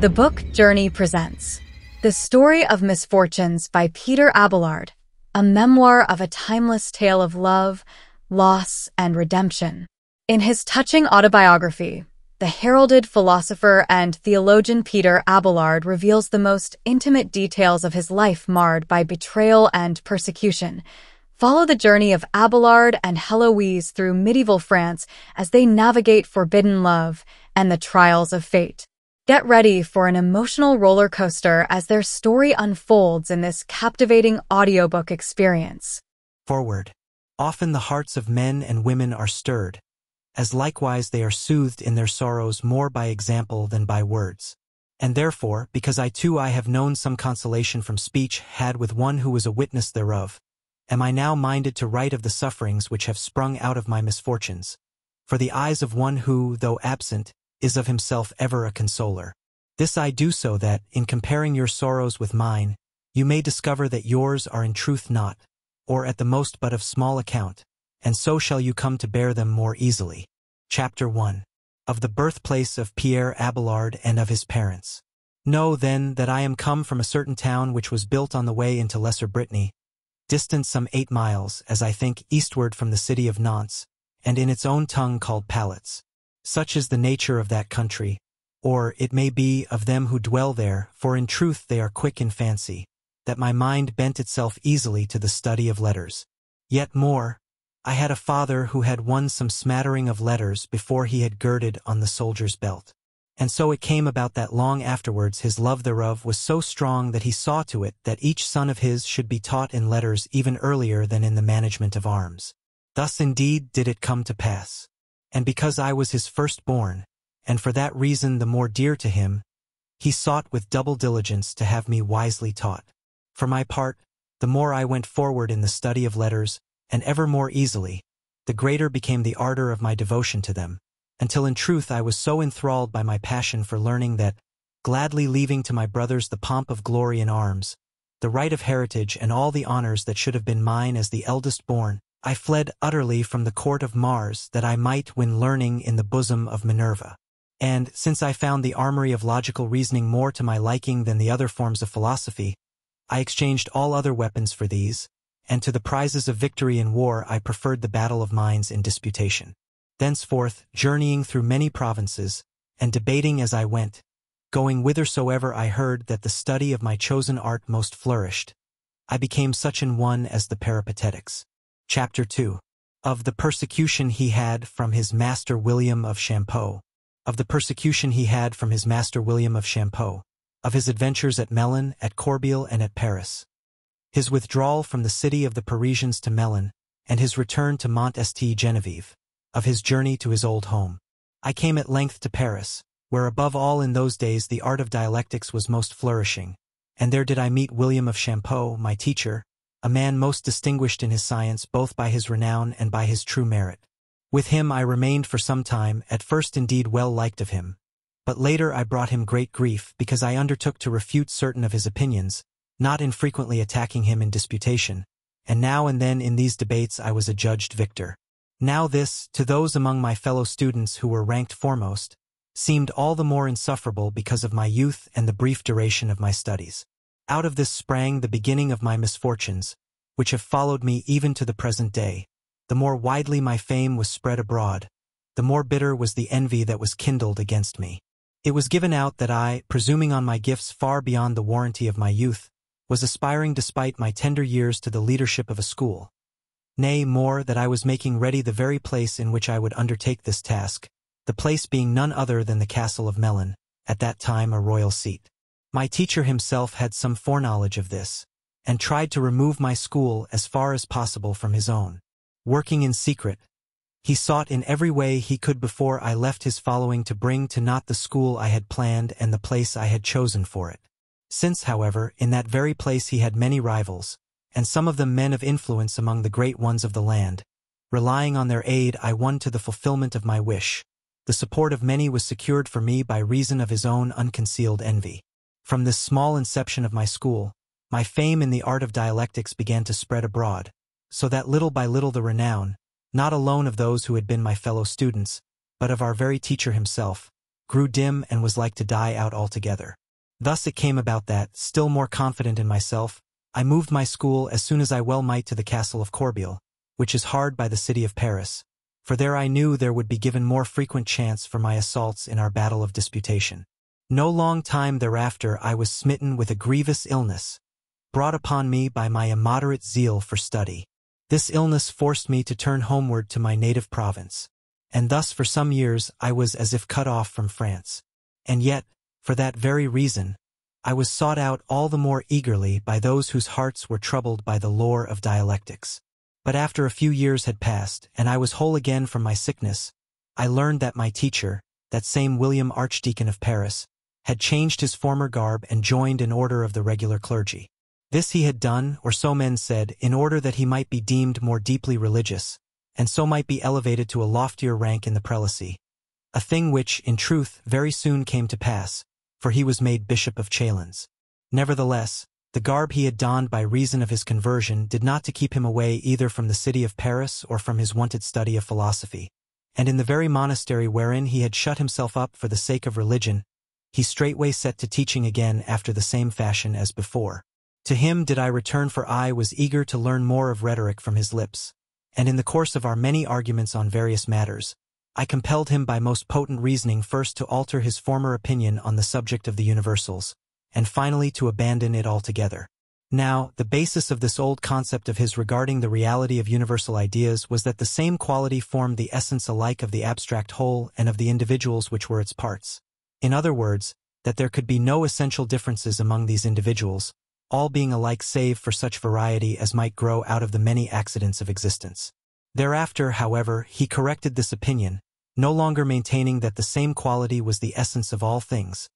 The book Journey presents The Story of Misfortunes by Peter Abelard, a memoir of a timeless tale of love, loss, and redemption. In his touching autobiography, the heralded philosopher and theologian Peter Abelard reveals the most intimate details of his life marred by betrayal and persecution. Follow the journey of Abelard and Heloise through medieval France as they navigate forbidden love and the trials of fate. Get ready for an emotional roller coaster as their story unfolds in this captivating audiobook experience. Forward. Often the hearts of men and women are stirred, as likewise they are soothed in their sorrows more by example than by words. And therefore, because I too I have known some consolation from speech had with one who was a witness thereof, am I now minded to write of the sufferings which have sprung out of my misfortunes. For the eyes of one who, though absent, is of himself ever a consoler. This I do so that, in comparing your sorrows with mine, you may discover that yours are in truth not, or at the most but of small account, and so shall you come to bear them more easily. Chapter 1. Of the birthplace of Pierre Abelard and of his parents. Know, then, that I am come from a certain town which was built on the way into Lesser Brittany, distant some eight miles, as I think, eastward from the city of Nantes, and in its own tongue called Pallets such is the nature of that country, or it may be of them who dwell there, for in truth they are quick in fancy, that my mind bent itself easily to the study of letters. Yet more, I had a father who had won some smattering of letters before he had girded on the soldier's belt. And so it came about that long afterwards his love thereof was so strong that he saw to it that each son of his should be taught in letters even earlier than in the management of arms. Thus indeed did it come to pass and because I was his firstborn, and for that reason the more dear to him, he sought with double diligence to have me wisely taught. For my part, the more I went forward in the study of letters, and ever more easily, the greater became the ardor of my devotion to them, until in truth I was so enthralled by my passion for learning that, gladly leaving to my brothers the pomp of glory in arms, the right of heritage and all the honors that should have been mine as the eldest born, I fled utterly from the court of Mars that I might win learning in the bosom of Minerva. And since I found the armory of logical reasoning more to my liking than the other forms of philosophy, I exchanged all other weapons for these, and to the prizes of victory in war I preferred the battle of minds in disputation. Thenceforth, journeying through many provinces, and debating as I went, going whithersoever I heard that the study of my chosen art most flourished, I became such an one as the Peripatetics. Chapter 2 Of the persecution he had from his master William of Champeaux. Of the persecution he had from his master William of Champeaux. Of his adventures at Melun, at Corbeil, and at Paris. His withdrawal from the city of the Parisians to Melun, and his return to mont St Genevieve. Of his journey to his old home. I came at length to Paris, where above all in those days the art of dialectics was most flourishing, and there did I meet William of Champeaux, my teacher, a man most distinguished in his science both by his renown and by his true merit. With him I remained for some time, at first indeed well liked of him, but later I brought him great grief because I undertook to refute certain of his opinions, not infrequently attacking him in disputation, and now and then in these debates I was adjudged victor. Now this, to those among my fellow students who were ranked foremost, seemed all the more insufferable because of my youth and the brief duration of my studies. Out of this sprang the beginning of my misfortunes, which have followed me even to the present day. The more widely my fame was spread abroad, the more bitter was the envy that was kindled against me. It was given out that I, presuming on my gifts far beyond the warranty of my youth, was aspiring despite my tender years to the leadership of a school. Nay, more, that I was making ready the very place in which I would undertake this task, the place being none other than the castle of Melun, at that time a royal seat. My teacher himself had some foreknowledge of this, and tried to remove my school as far as possible from his own. Working in secret, he sought in every way he could before I left his following to bring to naught the school I had planned and the place I had chosen for it. Since, however, in that very place he had many rivals, and some of them men of influence among the great ones of the land, relying on their aid I won to the fulfillment of my wish. The support of many was secured for me by reason of his own unconcealed envy. From this small inception of my school, my fame in the art of dialectics began to spread abroad, so that little by little the renown, not alone of those who had been my fellow students, but of our very teacher himself, grew dim and was like to die out altogether. Thus it came about that, still more confident in myself, I moved my school as soon as I well might to the castle of Corbeil, which is hard by the city of Paris, for there I knew there would be given more frequent chance for my assaults in our battle of disputation. No long time thereafter I was smitten with a grievous illness, brought upon me by my immoderate zeal for study. This illness forced me to turn homeward to my native province, and thus for some years I was as if cut off from France. And yet, for that very reason, I was sought out all the more eagerly by those whose hearts were troubled by the lore of dialectics. But after a few years had passed, and I was whole again from my sickness, I learned that my teacher, that same William Archdeacon of Paris, had changed his former garb and joined an order of the regular clergy. This he had done, or so men said, in order that he might be deemed more deeply religious, and so might be elevated to a loftier rank in the prelacy, a thing which, in truth, very soon came to pass, for he was made Bishop of Chalons. Nevertheless, the garb he had donned by reason of his conversion did not to keep him away either from the city of Paris or from his wonted study of philosophy, and in the very monastery wherein he had shut himself up for the sake of religion, he straightway set to teaching again after the same fashion as before. To him did I return for I was eager to learn more of rhetoric from his lips, and in the course of our many arguments on various matters, I compelled him by most potent reasoning first to alter his former opinion on the subject of the universals, and finally to abandon it altogether. Now, the basis of this old concept of his regarding the reality of universal ideas was that the same quality formed the essence alike of the abstract whole and of the individuals which were its parts. In other words, that there could be no essential differences among these individuals, all being alike save for such variety as might grow out of the many accidents of existence. Thereafter, however, he corrected this opinion, no longer maintaining that the same quality was the essence of all things,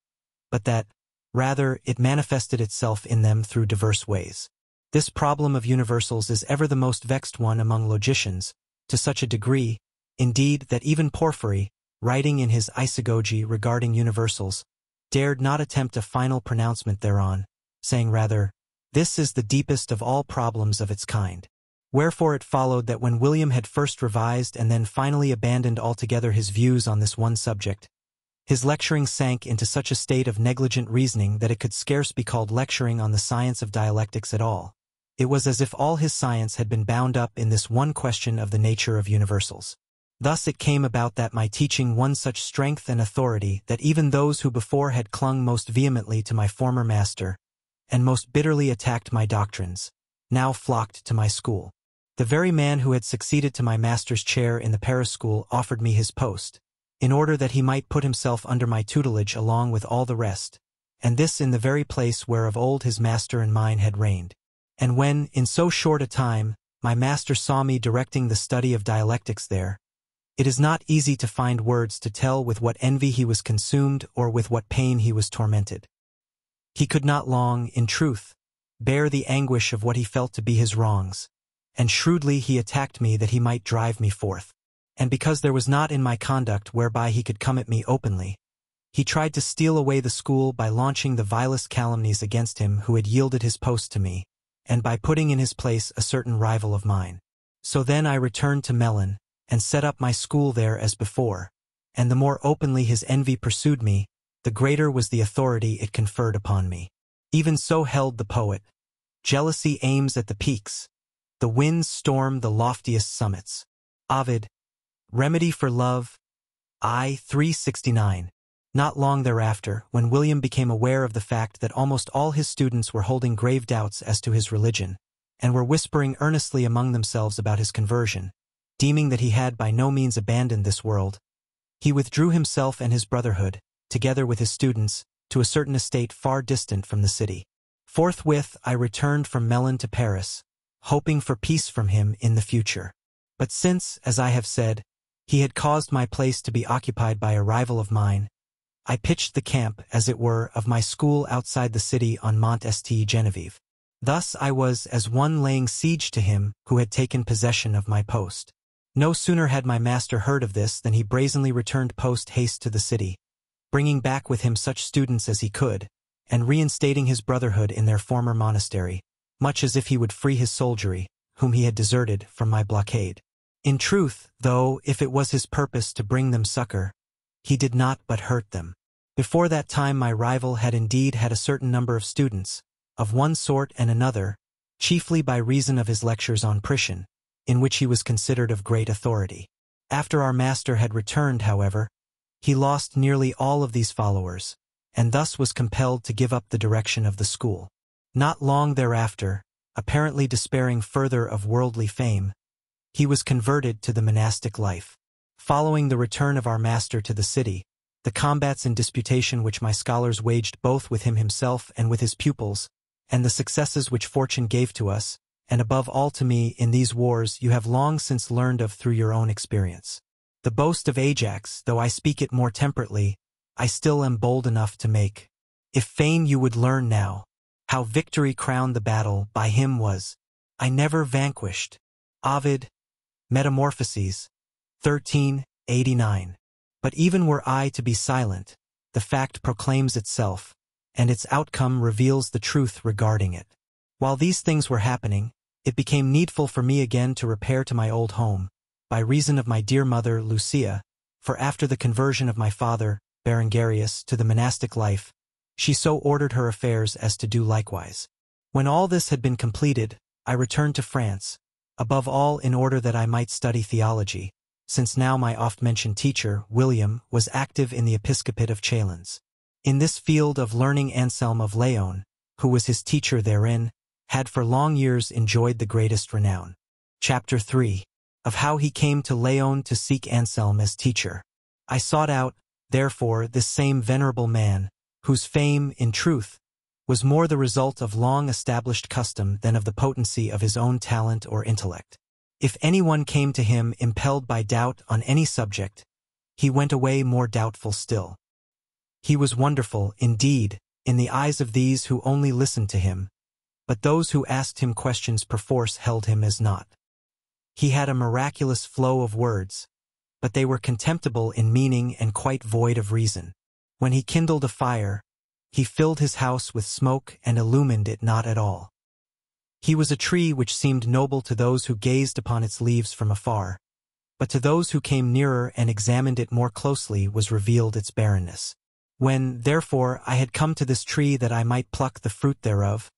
but that, rather, it manifested itself in them through diverse ways. This problem of universals is ever the most vexed one among logicians, to such a degree, indeed, that even Porphyry, writing in his Isagoge regarding universals, dared not attempt a final pronouncement thereon, saying rather, This is the deepest of all problems of its kind. Wherefore it followed that when William had first revised and then finally abandoned altogether his views on this one subject, his lecturing sank into such a state of negligent reasoning that it could scarce be called lecturing on the science of dialectics at all. It was as if all his science had been bound up in this one question of the nature of universals. Thus it came about that my teaching won such strength and authority that even those who before had clung most vehemently to my former master, and most bitterly attacked my doctrines, now flocked to my school. The very man who had succeeded to my master's chair in the Paris school offered me his post, in order that he might put himself under my tutelage along with all the rest, and this in the very place where of old his master and mine had reigned. And when, in so short a time, my master saw me directing the study of dialectics there, it is not easy to find words to tell with what envy he was consumed or with what pain he was tormented. He could not long, in truth, bear the anguish of what he felt to be his wrongs, and shrewdly he attacked me that he might drive me forth. And because there was not in my conduct whereby he could come at me openly, he tried to steal away the school by launching the vilest calumnies against him who had yielded his post to me, and by putting in his place a certain rival of mine. So then I returned to Melon, and set up my school there as before, and the more openly his envy pursued me, the greater was the authority it conferred upon me. Even so held the poet, jealousy aims at the peaks, the winds storm the loftiest summits. Ovid, Remedy for Love, I 369. Not long thereafter, when William became aware of the fact that almost all his students were holding grave doubts as to his religion, and were whispering earnestly among themselves about his conversion, deeming that he had by no means abandoned this world. He withdrew himself and his brotherhood, together with his students, to a certain estate far distant from the city. Forthwith I returned from Melun to Paris, hoping for peace from him in the future. But since, as I have said, he had caused my place to be occupied by a rival of mine, I pitched the camp, as it were, of my school outside the city on Mont St Genevieve. Thus I was as one laying siege to him who had taken possession of my post. No sooner had my master heard of this than he brazenly returned post-haste to the city, bringing back with him such students as he could, and reinstating his brotherhood in their former monastery, much as if he would free his soldiery, whom he had deserted, from my blockade. In truth, though, if it was his purpose to bring them succor, he did not but hurt them. Before that time my rival had indeed had a certain number of students, of one sort and another, chiefly by reason of his lectures on Priscian, in which he was considered of great authority. After our master had returned, however, he lost nearly all of these followers, and thus was compelled to give up the direction of the school. Not long thereafter, apparently despairing further of worldly fame, he was converted to the monastic life. Following the return of our master to the city, the combats and disputation which my scholars waged both with him himself and with his pupils, and the successes which fortune gave to us, and above all to me in these wars you have long since learned of through your own experience. The boast of Ajax, though I speak it more temperately, I still am bold enough to make. If fain you would learn now, how victory crowned the battle by him was, I never vanquished. Ovid, Metamorphoses, 1389. But even were I to be silent, the fact proclaims itself, and its outcome reveals the truth regarding it. While these things were happening, it became needful for me again to repair to my old home, by reason of my dear mother, Lucia, for after the conversion of my father, Berengarius, to the monastic life, she so ordered her affairs as to do likewise. When all this had been completed, I returned to France, above all in order that I might study theology, since now my oft-mentioned teacher, William, was active in the episcopate of Chalons. In this field of learning Anselm of Leon, who was his teacher therein, had for long years enjoyed the greatest renown. Chapter 3 Of how he came to Leon to seek Anselm as teacher. I sought out, therefore, this same venerable man, whose fame, in truth, was more the result of long-established custom than of the potency of his own talent or intellect. If anyone came to him impelled by doubt on any subject, he went away more doubtful still. He was wonderful, indeed, in the eyes of these who only listened to him, but those who asked him questions perforce held him as naught. He had a miraculous flow of words, but they were contemptible in meaning and quite void of reason. When he kindled a fire, he filled his house with smoke and illumined it not at all. He was a tree which seemed noble to those who gazed upon its leaves from afar, but to those who came nearer and examined it more closely was revealed its barrenness. When, therefore, I had come to this tree that I might pluck the fruit thereof,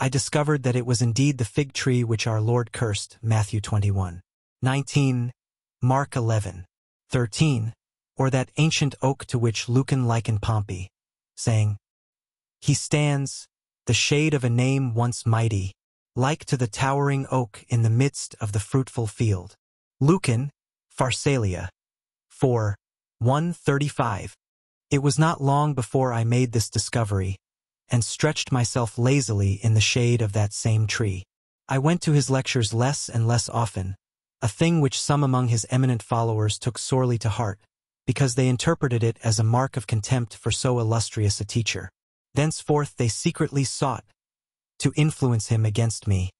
I discovered that it was indeed the fig tree which our Lord cursed, Matthew 21, 19, Mark 11, 13, or that ancient oak to which Lucan likened Pompey, saying, He stands, the shade of a name once mighty, like to the towering oak in the midst of the fruitful field. Lucan, Pharsalia, 4, 135. It was not long before I made this discovery, and stretched myself lazily in the shade of that same tree. I went to his lectures less and less often, a thing which some among his eminent followers took sorely to heart, because they interpreted it as a mark of contempt for so illustrious a teacher. Thenceforth they secretly sought to influence him against me,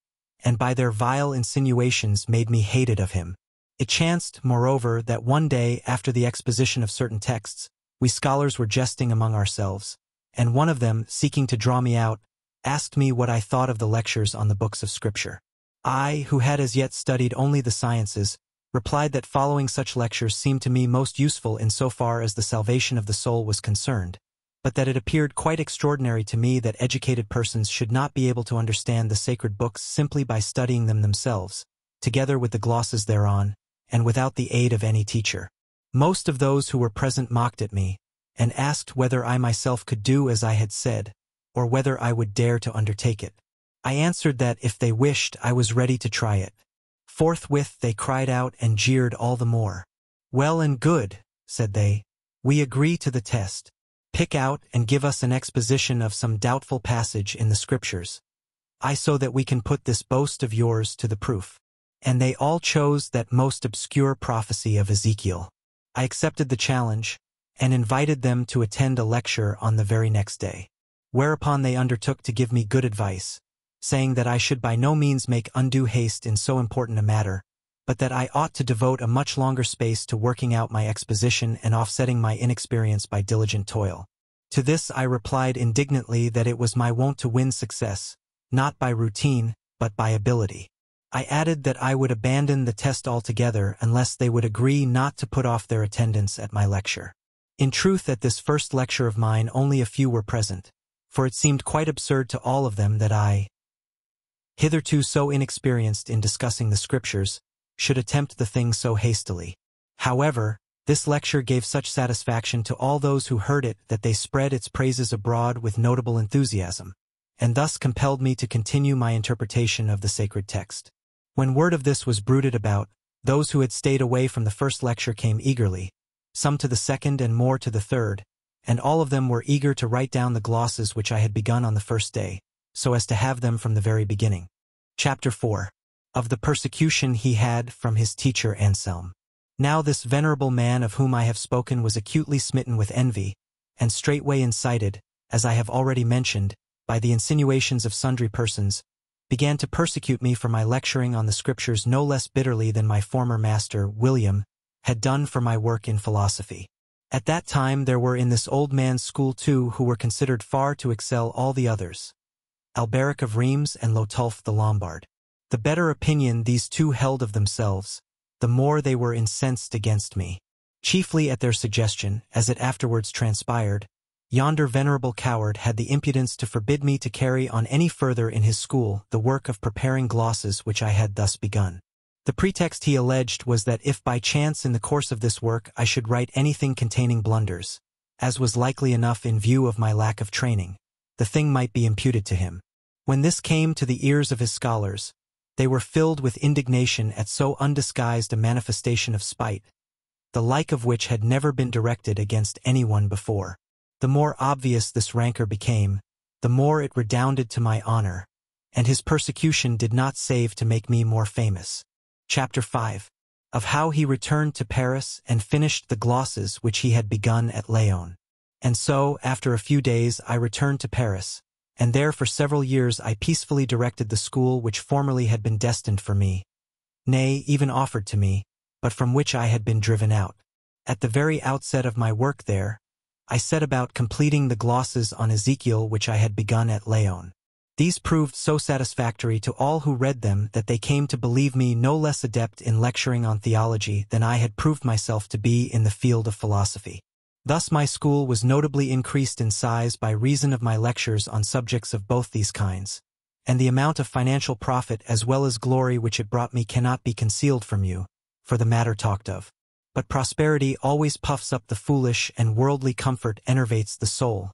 and by their vile insinuations made me hated of him. It chanced, moreover, that one day after the exposition of certain texts, we scholars were jesting among ourselves, and one of them, seeking to draw me out, asked me what I thought of the lectures on the books of Scripture. I, who had as yet studied only the sciences, replied that following such lectures seemed to me most useful in so far as the salvation of the soul was concerned, but that it appeared quite extraordinary to me that educated persons should not be able to understand the sacred books simply by studying them themselves, together with the glosses thereon, and without the aid of any teacher. Most of those who were present mocked at me, and asked whether I myself could do as I had said, or whether I would dare to undertake it. I answered that if they wished, I was ready to try it. Forthwith they cried out and jeered all the more. Well and good, said they. We agree to the test. Pick out and give us an exposition of some doubtful passage in the scriptures. I so that we can put this boast of yours to the proof. And they all chose that most obscure prophecy of Ezekiel. I accepted the challenge, and invited them to attend a lecture on the very next day, whereupon they undertook to give me good advice, saying that I should by no means make undue haste in so important a matter, but that I ought to devote a much longer space to working out my exposition and offsetting my inexperience by diligent toil. To this I replied indignantly that it was my wont to win success, not by routine, but by ability. I added that I would abandon the test altogether unless they would agree not to put off their attendance at my lecture. In truth, at this first lecture of mine only a few were present, for it seemed quite absurd to all of them that I, hitherto so inexperienced in discussing the scriptures, should attempt the thing so hastily. However, this lecture gave such satisfaction to all those who heard it that they spread its praises abroad with notable enthusiasm, and thus compelled me to continue my interpretation of the sacred text. When word of this was bruited about, those who had stayed away from the first lecture came eagerly, some to the second and more to the third, and all of them were eager to write down the glosses which I had begun on the first day, so as to have them from the very beginning. Chapter 4 Of the Persecution He Had from His Teacher Anselm Now this venerable man of whom I have spoken was acutely smitten with envy, and straightway incited, as I have already mentioned, by the insinuations of sundry persons, began to persecute me for my lecturing on the scriptures no less bitterly than my former master, William, had done for my work in philosophy. At that time, there were in this old man's school two who were considered far to excel all the others, Alberic of Rheims and Lotulf the Lombard. The better opinion these two held of themselves, the more they were incensed against me. Chiefly at their suggestion, as it afterwards transpired, yonder venerable coward had the impudence to forbid me to carry on any further in his school the work of preparing glosses which I had thus begun. The pretext he alleged was that if by chance in the course of this work I should write anything containing blunders, as was likely enough in view of my lack of training, the thing might be imputed to him. When this came to the ears of his scholars, they were filled with indignation at so undisguised a manifestation of spite, the like of which had never been directed against anyone before. The more obvious this rancor became, the more it redounded to my honor, and his persecution did not save to make me more famous. Chapter 5 Of how he returned to Paris and finished the glosses which he had begun at Laon. And so, after a few days, I returned to Paris, and there for several years I peacefully directed the school which formerly had been destined for me, nay, even offered to me, but from which I had been driven out. At the very outset of my work there, I set about completing the glosses on Ezekiel which I had begun at Laon. These proved so satisfactory to all who read them that they came to believe me no less adept in lecturing on theology than I had proved myself to be in the field of philosophy. Thus my school was notably increased in size by reason of my lectures on subjects of both these kinds, and the amount of financial profit as well as glory which it brought me cannot be concealed from you, for the matter talked of. But prosperity always puffs up the foolish and worldly comfort enervates the soul,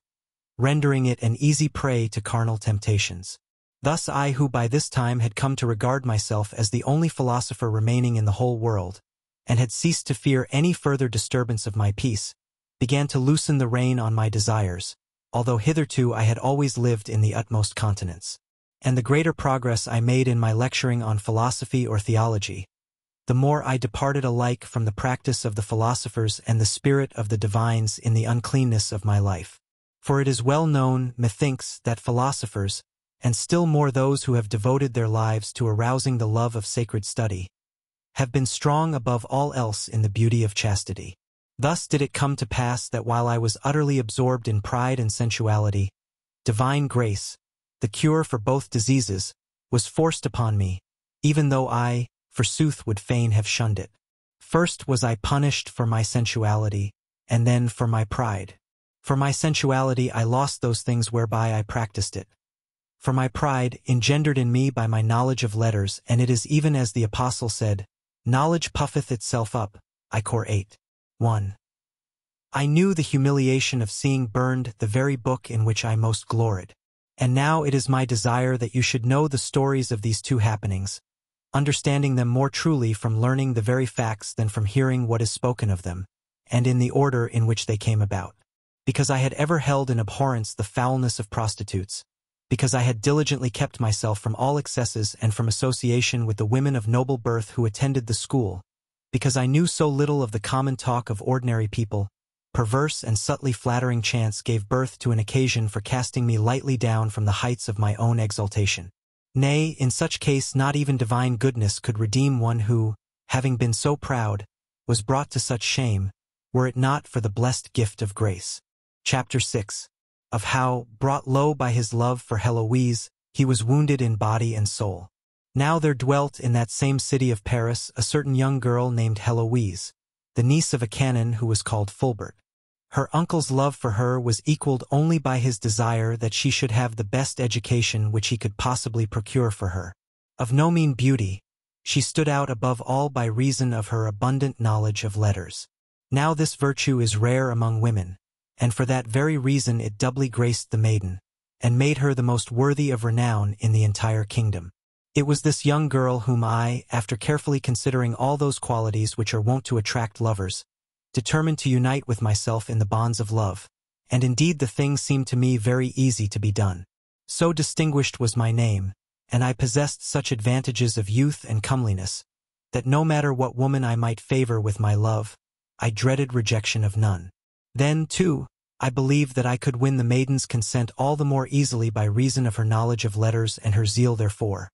rendering it an easy prey to carnal temptations. Thus I who by this time had come to regard myself as the only philosopher remaining in the whole world, and had ceased to fear any further disturbance of my peace, began to loosen the rein on my desires, although hitherto I had always lived in the utmost continence. And the greater progress I made in my lecturing on philosophy or theology, the more I departed alike from the practice of the philosophers and the spirit of the divines in the uncleanness of my life for it is well known, methinks, that philosophers, and still more those who have devoted their lives to arousing the love of sacred study, have been strong above all else in the beauty of chastity. Thus did it come to pass that while I was utterly absorbed in pride and sensuality, divine grace, the cure for both diseases, was forced upon me, even though I, forsooth, would fain have shunned it. First was I punished for my sensuality, and then for my pride. For my sensuality I lost those things whereby I practiced it. For my pride, engendered in me by my knowledge of letters, and it is even as the apostle said, Knowledge puffeth itself up, I Cor 8. 1. I knew the humiliation of seeing burned the very book in which I most gloried. And now it is my desire that you should know the stories of these two happenings, understanding them more truly from learning the very facts than from hearing what is spoken of them, and in the order in which they came about because I had ever held in abhorrence the foulness of prostitutes, because I had diligently kept myself from all excesses and from association with the women of noble birth who attended the school, because I knew so little of the common talk of ordinary people, perverse and subtly flattering chance gave birth to an occasion for casting me lightly down from the heights of my own exaltation. Nay, in such case not even divine goodness could redeem one who, having been so proud, was brought to such shame, were it not for the blessed gift of grace. Chapter 6 Of how, brought low by his love for Heloise, he was wounded in body and soul. Now there dwelt in that same city of Paris a certain young girl named Heloise, the niece of a canon who was called Fulbert. Her uncle's love for her was equaled only by his desire that she should have the best education which he could possibly procure for her. Of no mean beauty, she stood out above all by reason of her abundant knowledge of letters. Now this virtue is rare among women, and for that very reason it doubly graced the maiden, and made her the most worthy of renown in the entire kingdom. It was this young girl whom I, after carefully considering all those qualities which are wont to attract lovers, determined to unite with myself in the bonds of love, and indeed the thing seemed to me very easy to be done. So distinguished was my name, and I possessed such advantages of youth and comeliness, that no matter what woman I might favor with my love, I dreaded rejection of none. Then, too, I believed that I could win the maiden's consent all the more easily by reason of her knowledge of letters and her zeal therefore.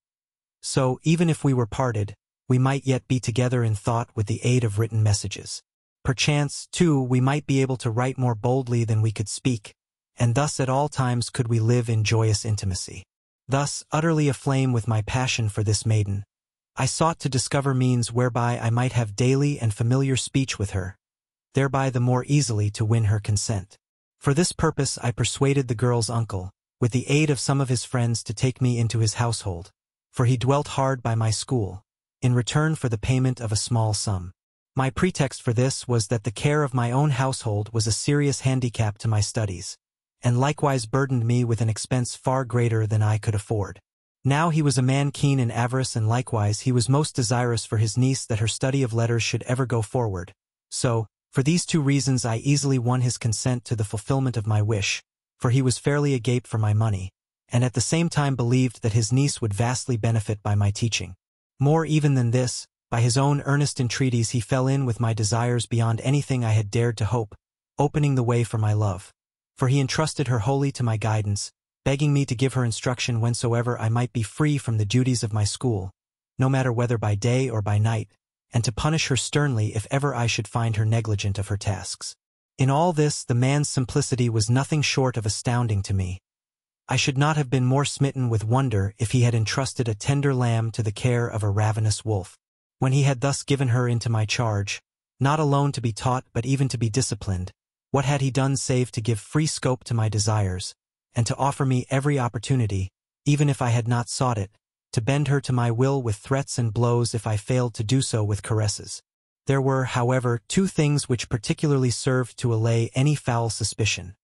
So, even if we were parted, we might yet be together in thought with the aid of written messages. Perchance, too, we might be able to write more boldly than we could speak, and thus at all times could we live in joyous intimacy. Thus, utterly aflame with my passion for this maiden, I sought to discover means whereby I might have daily and familiar speech with her, thereby the more easily to win her consent. For this purpose I persuaded the girl's uncle, with the aid of some of his friends to take me into his household, for he dwelt hard by my school, in return for the payment of a small sum. My pretext for this was that the care of my own household was a serious handicap to my studies, and likewise burdened me with an expense far greater than I could afford. Now he was a man keen in avarice and likewise he was most desirous for his niece that her study of letters should ever go forward. So, for these two reasons I easily won his consent to the fulfillment of my wish, for he was fairly agape for my money, and at the same time believed that his niece would vastly benefit by my teaching. More even than this, by his own earnest entreaties he fell in with my desires beyond anything I had dared to hope, opening the way for my love. For he entrusted her wholly to my guidance, begging me to give her instruction whensoever I might be free from the duties of my school, no matter whether by day or by night, and to punish her sternly if ever I should find her negligent of her tasks. In all this, the man's simplicity was nothing short of astounding to me. I should not have been more smitten with wonder if he had entrusted a tender lamb to the care of a ravenous wolf. When he had thus given her into my charge, not alone to be taught but even to be disciplined, what had he done save to give free scope to my desires, and to offer me every opportunity, even if I had not sought it, to bend her to my will with threats and blows if I failed to do so with caresses. There were, however, two things which particularly served to allay any foul suspicion.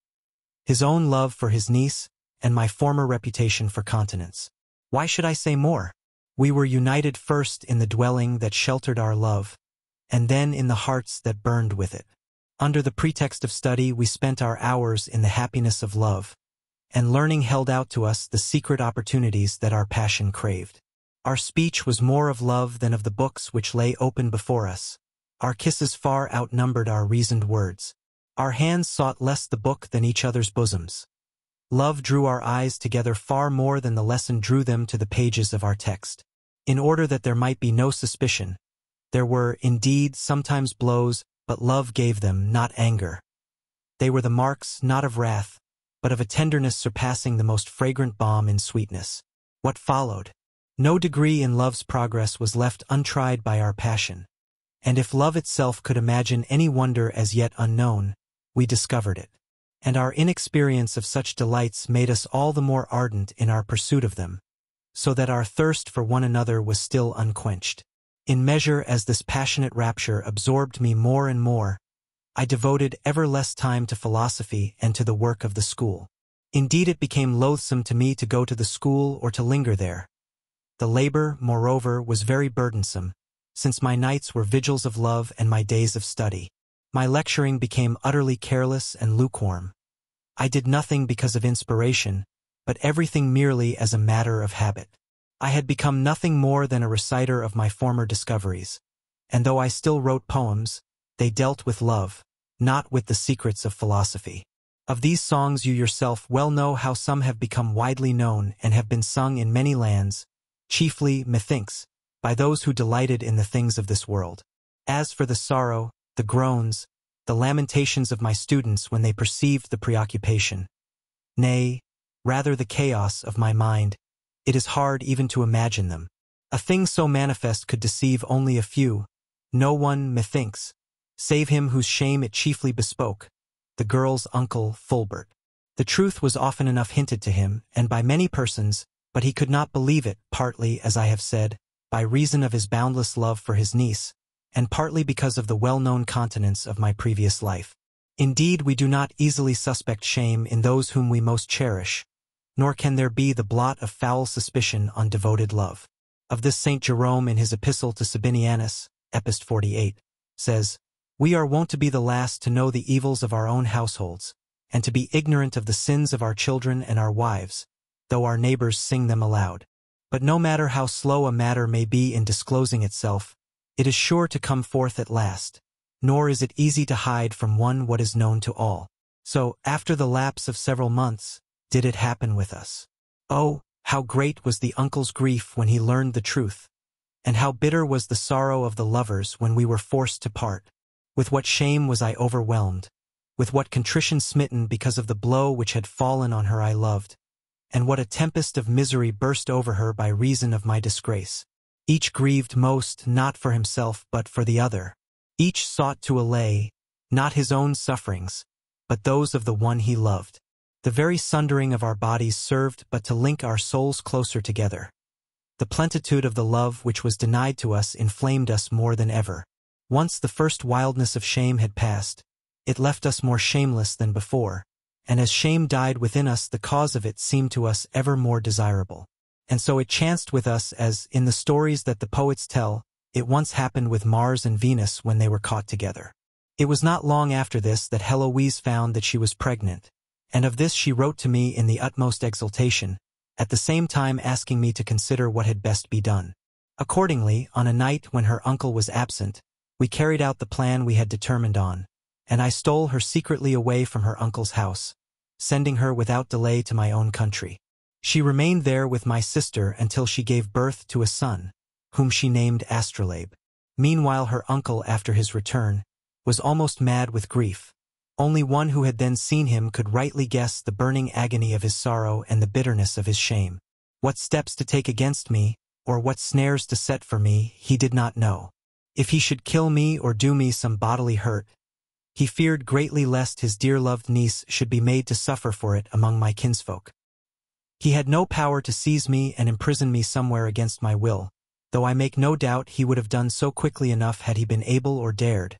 His own love for his niece, and my former reputation for continence. Why should I say more? We were united first in the dwelling that sheltered our love, and then in the hearts that burned with it. Under the pretext of study, we spent our hours in the happiness of love, and learning held out to us the secret opportunities that our passion craved. Our speech was more of love than of the books which lay open before us. Our kisses far outnumbered our reasoned words. Our hands sought less the book than each other's bosoms. Love drew our eyes together far more than the lesson drew them to the pages of our text. In order that there might be no suspicion, there were, indeed, sometimes blows, but love gave them, not anger. They were the marks, not of wrath, but of a tenderness surpassing the most fragrant balm in sweetness. What followed? No degree in love's progress was left untried by our passion. And if love itself could imagine any wonder as yet unknown, we discovered it. And our inexperience of such delights made us all the more ardent in our pursuit of them, so that our thirst for one another was still unquenched. In measure as this passionate rapture absorbed me more and more, I devoted ever less time to philosophy and to the work of the school. Indeed, it became loathsome to me to go to the school or to linger there. The labor, moreover, was very burdensome, since my nights were vigils of love and my days of study. My lecturing became utterly careless and lukewarm. I did nothing because of inspiration, but everything merely as a matter of habit. I had become nothing more than a reciter of my former discoveries, and though I still wrote poems, they dealt with love, not with the secrets of philosophy. Of these songs you yourself well know how some have become widely known and have been sung in many lands, chiefly, methinks, by those who delighted in the things of this world. As for the sorrow, the groans, the lamentations of my students when they perceived the preoccupation, nay, rather the chaos of my mind, it is hard even to imagine them. A thing so manifest could deceive only a few. No one, methinks, save him whose shame it chiefly bespoke, the girl's uncle, Fulbert. The truth was often enough hinted to him, and by many persons, but he could not believe it, partly, as I have said, by reason of his boundless love for his niece, and partly because of the well-known continence of my previous life. Indeed, we do not easily suspect shame in those whom we most cherish, nor can there be the blot of foul suspicion on devoted love. Of this St. Jerome in his epistle to Sabinianus, Epist 48, says, we are wont to be the last to know the evils of our own households, and to be ignorant of the sins of our children and our wives, though our neighbors sing them aloud. But no matter how slow a matter may be in disclosing itself, it is sure to come forth at last, nor is it easy to hide from one what is known to all. So, after the lapse of several months, did it happen with us. Oh, how great was the uncle's grief when he learned the truth, and how bitter was the sorrow of the lovers when we were forced to part. With what shame was I overwhelmed, with what contrition smitten because of the blow which had fallen on her I loved, and what a tempest of misery burst over her by reason of my disgrace. Each grieved most not for himself but for the other. Each sought to allay, not his own sufferings, but those of the one he loved. The very sundering of our bodies served but to link our souls closer together. The plentitude of the love which was denied to us inflamed us more than ever. Once the first wildness of shame had passed, it left us more shameless than before, and as shame died within us the cause of it seemed to us ever more desirable. And so it chanced with us as, in the stories that the poets tell, it once happened with Mars and Venus when they were caught together. It was not long after this that Heloise found that she was pregnant, and of this she wrote to me in the utmost exultation, at the same time asking me to consider what had best be done. Accordingly, on a night when her uncle was absent, we carried out the plan we had determined on, and I stole her secretly away from her uncle's house, sending her without delay to my own country. She remained there with my sister until she gave birth to a son, whom she named Astrolabe. Meanwhile her uncle, after his return, was almost mad with grief. Only one who had then seen him could rightly guess the burning agony of his sorrow and the bitterness of his shame. What steps to take against me, or what snares to set for me, he did not know if he should kill me or do me some bodily hurt. He feared greatly lest his dear-loved niece should be made to suffer for it among my kinsfolk. He had no power to seize me and imprison me somewhere against my will, though I make no doubt he would have done so quickly enough had he been able or dared,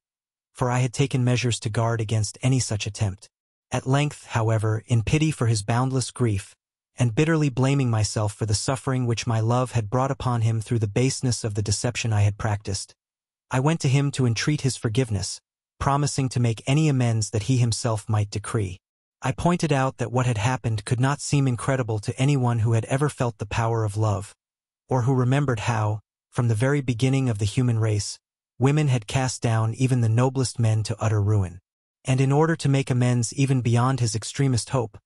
for I had taken measures to guard against any such attempt. At length, however, in pity for his boundless grief, and bitterly blaming myself for the suffering which my love had brought upon him through the baseness of the deception I had practiced, I went to him to entreat his forgiveness, promising to make any amends that he himself might decree. I pointed out that what had happened could not seem incredible to anyone who had ever felt the power of love, or who remembered how, from the very beginning of the human race, women had cast down even the noblest men to utter ruin. And in order to make amends even beyond his extremest hope,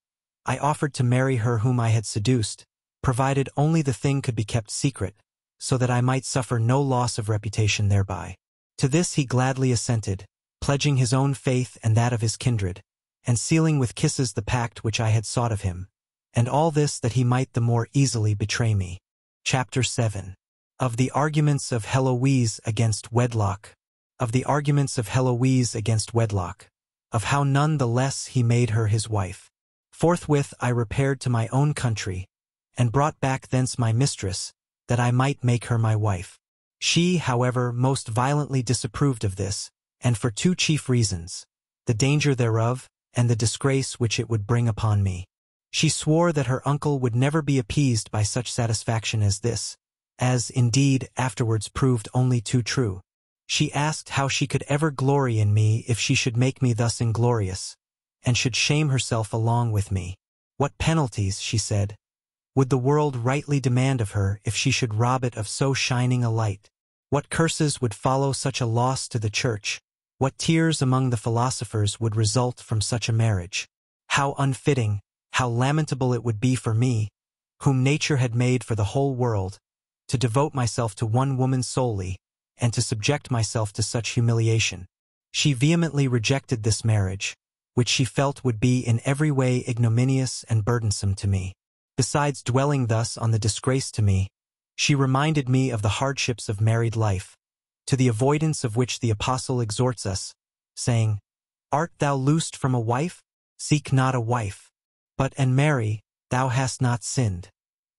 I offered to marry her whom I had seduced, provided only the thing could be kept secret, so that I might suffer no loss of reputation thereby. To this he gladly assented, pledging his own faith and that of his kindred, and sealing with kisses the pact which I had sought of him, and all this that he might the more easily betray me. Chapter 7 Of the Arguments of Heloise Against Wedlock Of the Arguments of Heloise Against Wedlock Of how none the less he made her his wife. Forthwith I repaired to my own country, and brought back thence my mistress, that I might make her my wife. She, however, most violently disapproved of this, and for two chief reasons, the danger thereof and the disgrace which it would bring upon me. She swore that her uncle would never be appeased by such satisfaction as this, as, indeed, afterwards proved only too true. She asked how she could ever glory in me if she should make me thus inglorious, and should shame herself along with me. What penalties, she said, would the world rightly demand of her if she should rob it of so shining a light? What curses would follow such a loss to the church? What tears among the philosophers would result from such a marriage? How unfitting, how lamentable it would be for me, whom nature had made for the whole world, to devote myself to one woman solely, and to subject myself to such humiliation. She vehemently rejected this marriage, which she felt would be in every way ignominious and burdensome to me. Besides dwelling thus on the disgrace to me, she reminded me of the hardships of married life, to the avoidance of which the apostle exhorts us, saying, Art thou loosed from a wife? Seek not a wife. But and marry, thou hast not sinned.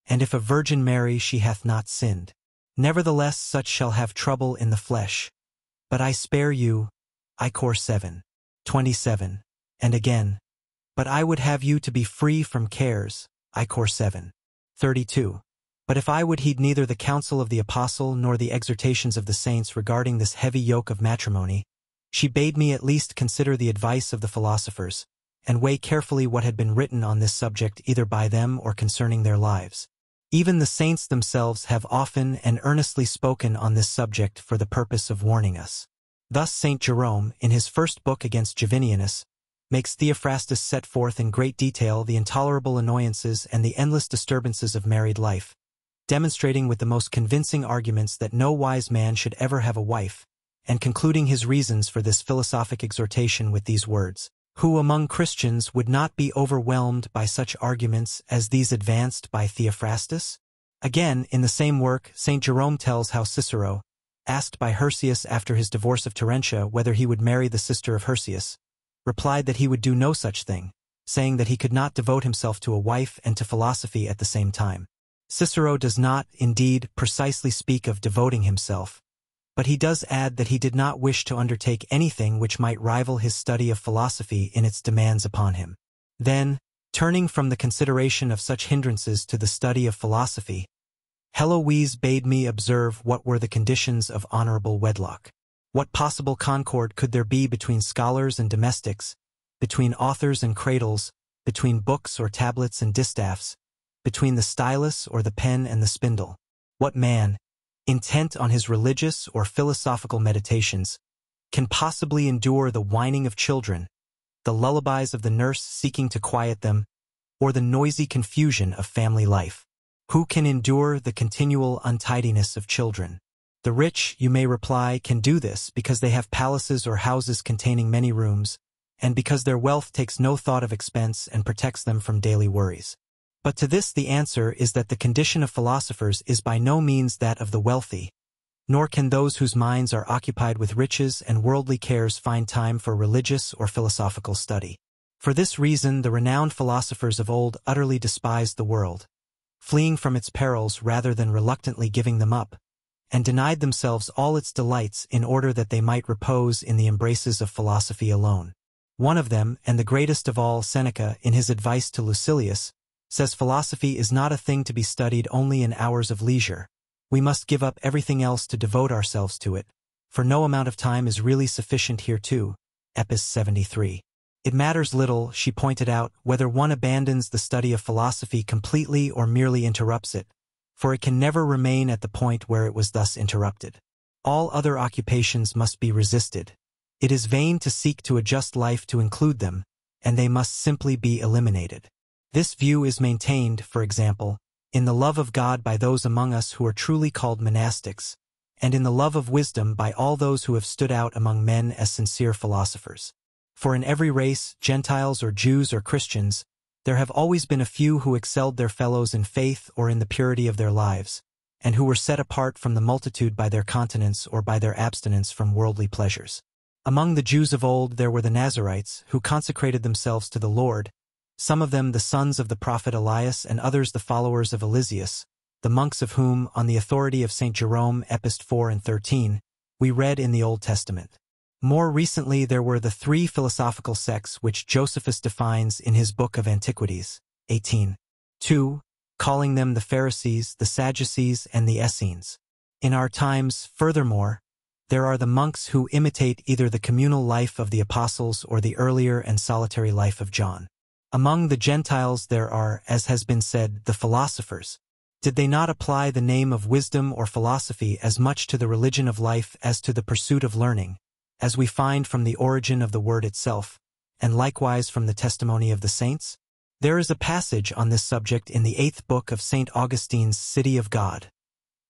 And if a virgin marry, she hath not sinned. Nevertheless, such shall have trouble in the flesh. But I spare you, Icor 7, 27. And again, but I would have you to be free from cares, Ichor 7. 32. But if I would heed neither the counsel of the apostle nor the exhortations of the saints regarding this heavy yoke of matrimony, she bade me at least consider the advice of the philosophers, and weigh carefully what had been written on this subject either by them or concerning their lives. Even the saints themselves have often and earnestly spoken on this subject for the purpose of warning us. Thus St. Jerome, in his first book against Javinianus, makes Theophrastus set forth in great detail the intolerable annoyances and the endless disturbances of married life, demonstrating with the most convincing arguments that no wise man should ever have a wife, and concluding his reasons for this philosophic exhortation with these words, who among Christians would not be overwhelmed by such arguments as these advanced by Theophrastus? Again, in the same work, St. Jerome tells how Cicero, asked by Hercius after his divorce of Terentia whether he would marry the sister of Hercius, replied that he would do no such thing, saying that he could not devote himself to a wife and to philosophy at the same time. Cicero does not, indeed, precisely speak of devoting himself, but he does add that he did not wish to undertake anything which might rival his study of philosophy in its demands upon him. Then, turning from the consideration of such hindrances to the study of philosophy, Heloise bade me observe what were the conditions of honorable wedlock. What possible concord could there be between scholars and domestics, between authors and cradles, between books or tablets and distaffs, between the stylus or the pen and the spindle? What man, intent on his religious or philosophical meditations, can possibly endure the whining of children, the lullabies of the nurse seeking to quiet them, or the noisy confusion of family life? Who can endure the continual untidiness of children? The rich, you may reply, can do this because they have palaces or houses containing many rooms, and because their wealth takes no thought of expense and protects them from daily worries. But to this the answer is that the condition of philosophers is by no means that of the wealthy, nor can those whose minds are occupied with riches and worldly cares find time for religious or philosophical study. For this reason the renowned philosophers of old utterly despised the world, fleeing from its perils rather than reluctantly giving them up, and denied themselves all its delights in order that they might repose in the embraces of philosophy alone. One of them, and the greatest of all Seneca in his advice to Lucilius, says philosophy is not a thing to be studied only in hours of leisure. We must give up everything else to devote ourselves to it, for no amount of time is really sufficient hereto. Epis 73. It matters little, she pointed out, whether one abandons the study of philosophy completely or merely interrupts it, for it can never remain at the point where it was thus interrupted. All other occupations must be resisted. It is vain to seek to adjust life to include them, and they must simply be eliminated. This view is maintained, for example, in the love of God by those among us who are truly called monastics, and in the love of wisdom by all those who have stood out among men as sincere philosophers. For in every race, Gentiles or Jews or Christians, there have always been a few who excelled their fellows in faith or in the purity of their lives, and who were set apart from the multitude by their continence or by their abstinence from worldly pleasures. Among the Jews of old there were the Nazarites, who consecrated themselves to the Lord, some of them the sons of the prophet Elias and others the followers of Eliseus, the monks of whom, on the authority of St. Jerome, Epist 4 and 13, we read in the Old Testament. More recently, there were the three philosophical sects which Josephus defines in his Book of Antiquities, 18. 2. Calling them the Pharisees, the Sadducees, and the Essenes. In our times, furthermore, there are the monks who imitate either the communal life of the apostles or the earlier and solitary life of John. Among the Gentiles there are, as has been said, the philosophers. Did they not apply the name of wisdom or philosophy as much to the religion of life as to the pursuit of learning, as we find from the origin of the word itself, and likewise from the testimony of the saints? There is a passage on this subject in the eighth book of St. Augustine's City of God,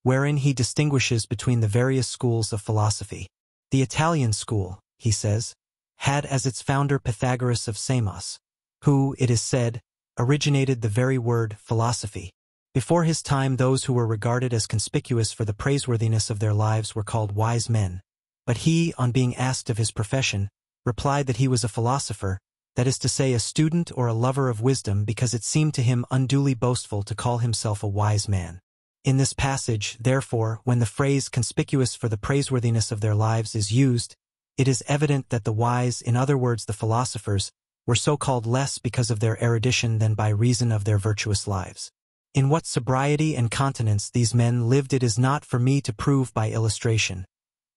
wherein he distinguishes between the various schools of philosophy. The Italian school, he says, had as its founder Pythagoras of Samos, who, it is said, originated the very word philosophy. Before his time, those who were regarded as conspicuous for the praiseworthiness of their lives were called wise men, but he, on being asked of his profession, replied that he was a philosopher, that is to say a student or a lover of wisdom because it seemed to him unduly boastful to call himself a wise man. In this passage, therefore, when the phrase conspicuous for the praiseworthiness of their lives is used, it is evident that the wise, in other words the philosophers, were so called less because of their erudition than by reason of their virtuous lives. In what sobriety and continence these men lived it is not for me to prove by illustration,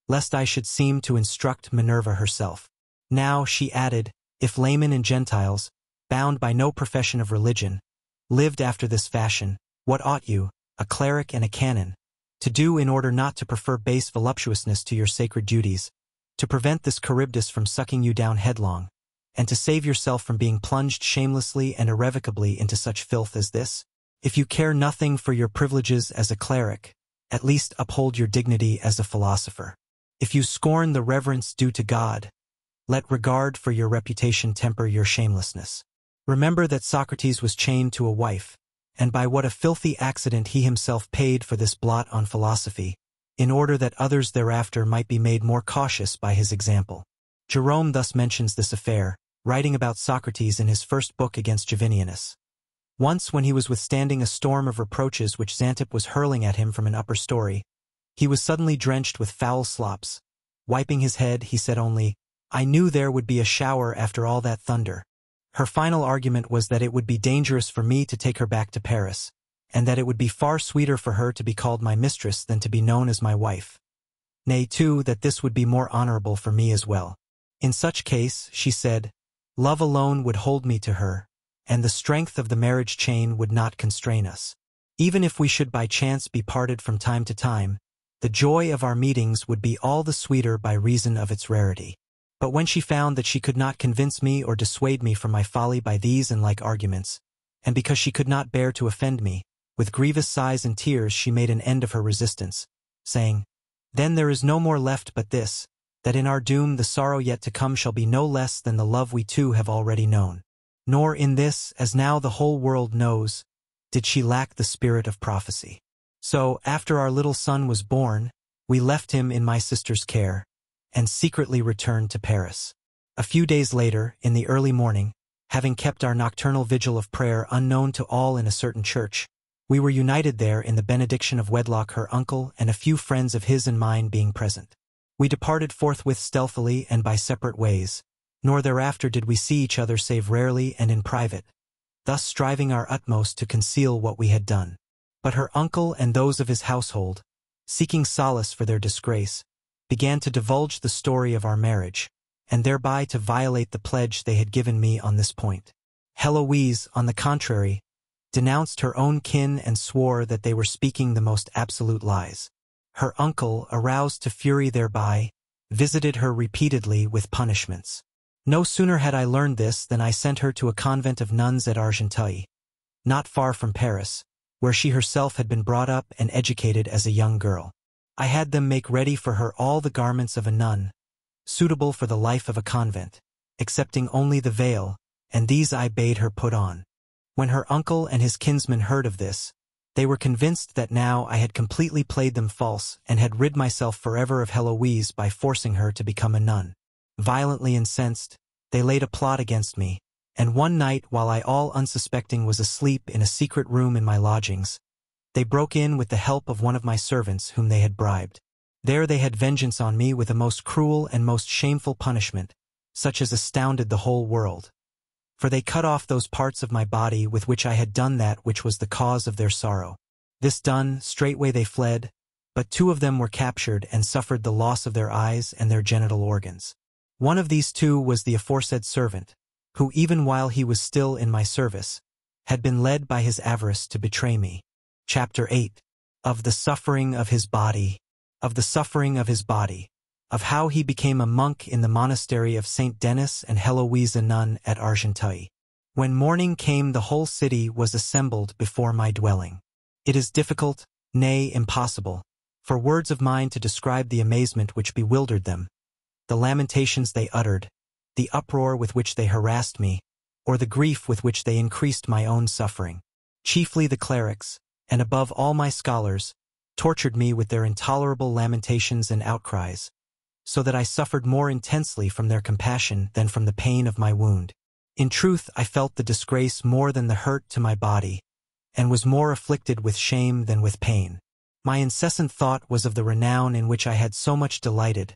lest I should seem to instruct Minerva herself. Now, she added, if laymen and Gentiles, bound by no profession of religion, lived after this fashion, what ought you, a cleric and a canon, to do in order not to prefer base voluptuousness to your sacred duties, to prevent this Charybdis from sucking you down headlong, and to save yourself from being plunged shamelessly and irrevocably into such filth as this? If you care nothing for your privileges as a cleric, at least uphold your dignity as a philosopher. If you scorn the reverence due to God, let regard for your reputation temper your shamelessness. Remember that Socrates was chained to a wife, and by what a filthy accident he himself paid for this blot on philosophy, in order that others thereafter might be made more cautious by his example. Jerome thus mentions this affair, writing about Socrates in his first book against Javinianus. Once when he was withstanding a storm of reproaches which Xantip was hurling at him from an upper story, he was suddenly drenched with foul slops. Wiping his head, he said only, I knew there would be a shower after all that thunder. Her final argument was that it would be dangerous for me to take her back to Paris, and that it would be far sweeter for her to be called my mistress than to be known as my wife. Nay, too, that this would be more honorable for me as well. In such case, she said, love alone would hold me to her, and the strength of the marriage chain would not constrain us. Even if we should by chance be parted from time to time, the joy of our meetings would be all the sweeter by reason of its rarity. But when she found that she could not convince me or dissuade me from my folly by these and like arguments, and because she could not bear to offend me, with grievous sighs and tears she made an end of her resistance, saying, Then there is no more left but this, that in our doom the sorrow yet to come shall be no less than the love we two have already known. Nor in this, as now the whole world knows, did she lack the spirit of prophecy. So after our little son was born, we left him in my sister's care and secretly returned to Paris. A few days later, in the early morning, having kept our nocturnal vigil of prayer unknown to all in a certain church, we were united there in the benediction of wedlock her uncle and a few friends of his and mine being present. We departed forthwith stealthily and by separate ways, nor thereafter did we see each other save rarely and in private, thus striving our utmost to conceal what we had done. But her uncle and those of his household, seeking solace for their disgrace, began to divulge the story of our marriage, and thereby to violate the pledge they had given me on this point. Heloise, on the contrary, denounced her own kin and swore that they were speaking the most absolute lies. Her uncle, aroused to fury thereby, visited her repeatedly with punishments. No sooner had I learned this than I sent her to a convent of nuns at Argenteuil, not far from Paris, where she herself had been brought up and educated as a young girl. I had them make ready for her all the garments of a nun, suitable for the life of a convent, excepting only the veil, and these I bade her put on. When her uncle and his kinsmen heard of this, they were convinced that now I had completely played them false and had rid myself forever of Heloise by forcing her to become a nun. Violently incensed, they laid a plot against me, and one night, while I all unsuspecting was asleep in a secret room in my lodgings, they broke in with the help of one of my servants whom they had bribed. There they had vengeance on me with a most cruel and most shameful punishment, such as astounded the whole world. For they cut off those parts of my body with which I had done that which was the cause of their sorrow. This done, straightway they fled, but two of them were captured and suffered the loss of their eyes and their genital organs. One of these two was the aforesaid servant, who even while he was still in my service, had been led by his avarice to betray me. Chapter 8 Of the Suffering of His Body Of the Suffering of His Body Of How He Became a Monk in the Monastery of St. Denis and Heloise a Nun at Argenteuil. When morning came the whole city was assembled before my dwelling. It is difficult, nay impossible, for words of mine to describe the amazement which bewildered them, the lamentations they uttered, the uproar with which they harassed me, or the grief with which they increased my own suffering. Chiefly the clerics, and above all my scholars, tortured me with their intolerable lamentations and outcries, so that I suffered more intensely from their compassion than from the pain of my wound. In truth, I felt the disgrace more than the hurt to my body, and was more afflicted with shame than with pain. My incessant thought was of the renown in which I had so much delighted,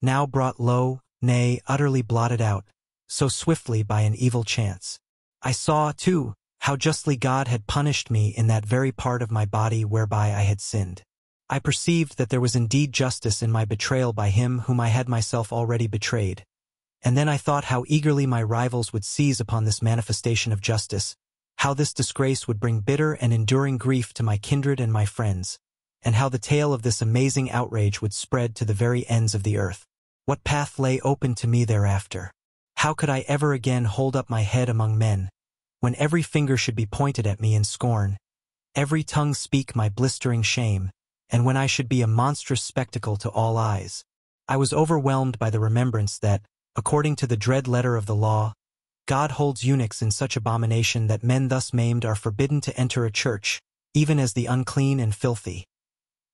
now brought low nay, utterly blotted out, so swiftly by an evil chance. I saw, too, how justly God had punished me in that very part of my body whereby I had sinned. I perceived that there was indeed justice in my betrayal by him whom I had myself already betrayed. And then I thought how eagerly my rivals would seize upon this manifestation of justice, how this disgrace would bring bitter and enduring grief to my kindred and my friends, and how the tale of this amazing outrage would spread to the very ends of the earth. What path lay open to me thereafter? How could I ever again hold up my head among men, when every finger should be pointed at me in scorn, every tongue speak my blistering shame, and when I should be a monstrous spectacle to all eyes? I was overwhelmed by the remembrance that, according to the dread letter of the law, God holds eunuchs in such abomination that men thus maimed are forbidden to enter a church, even as the unclean and filthy.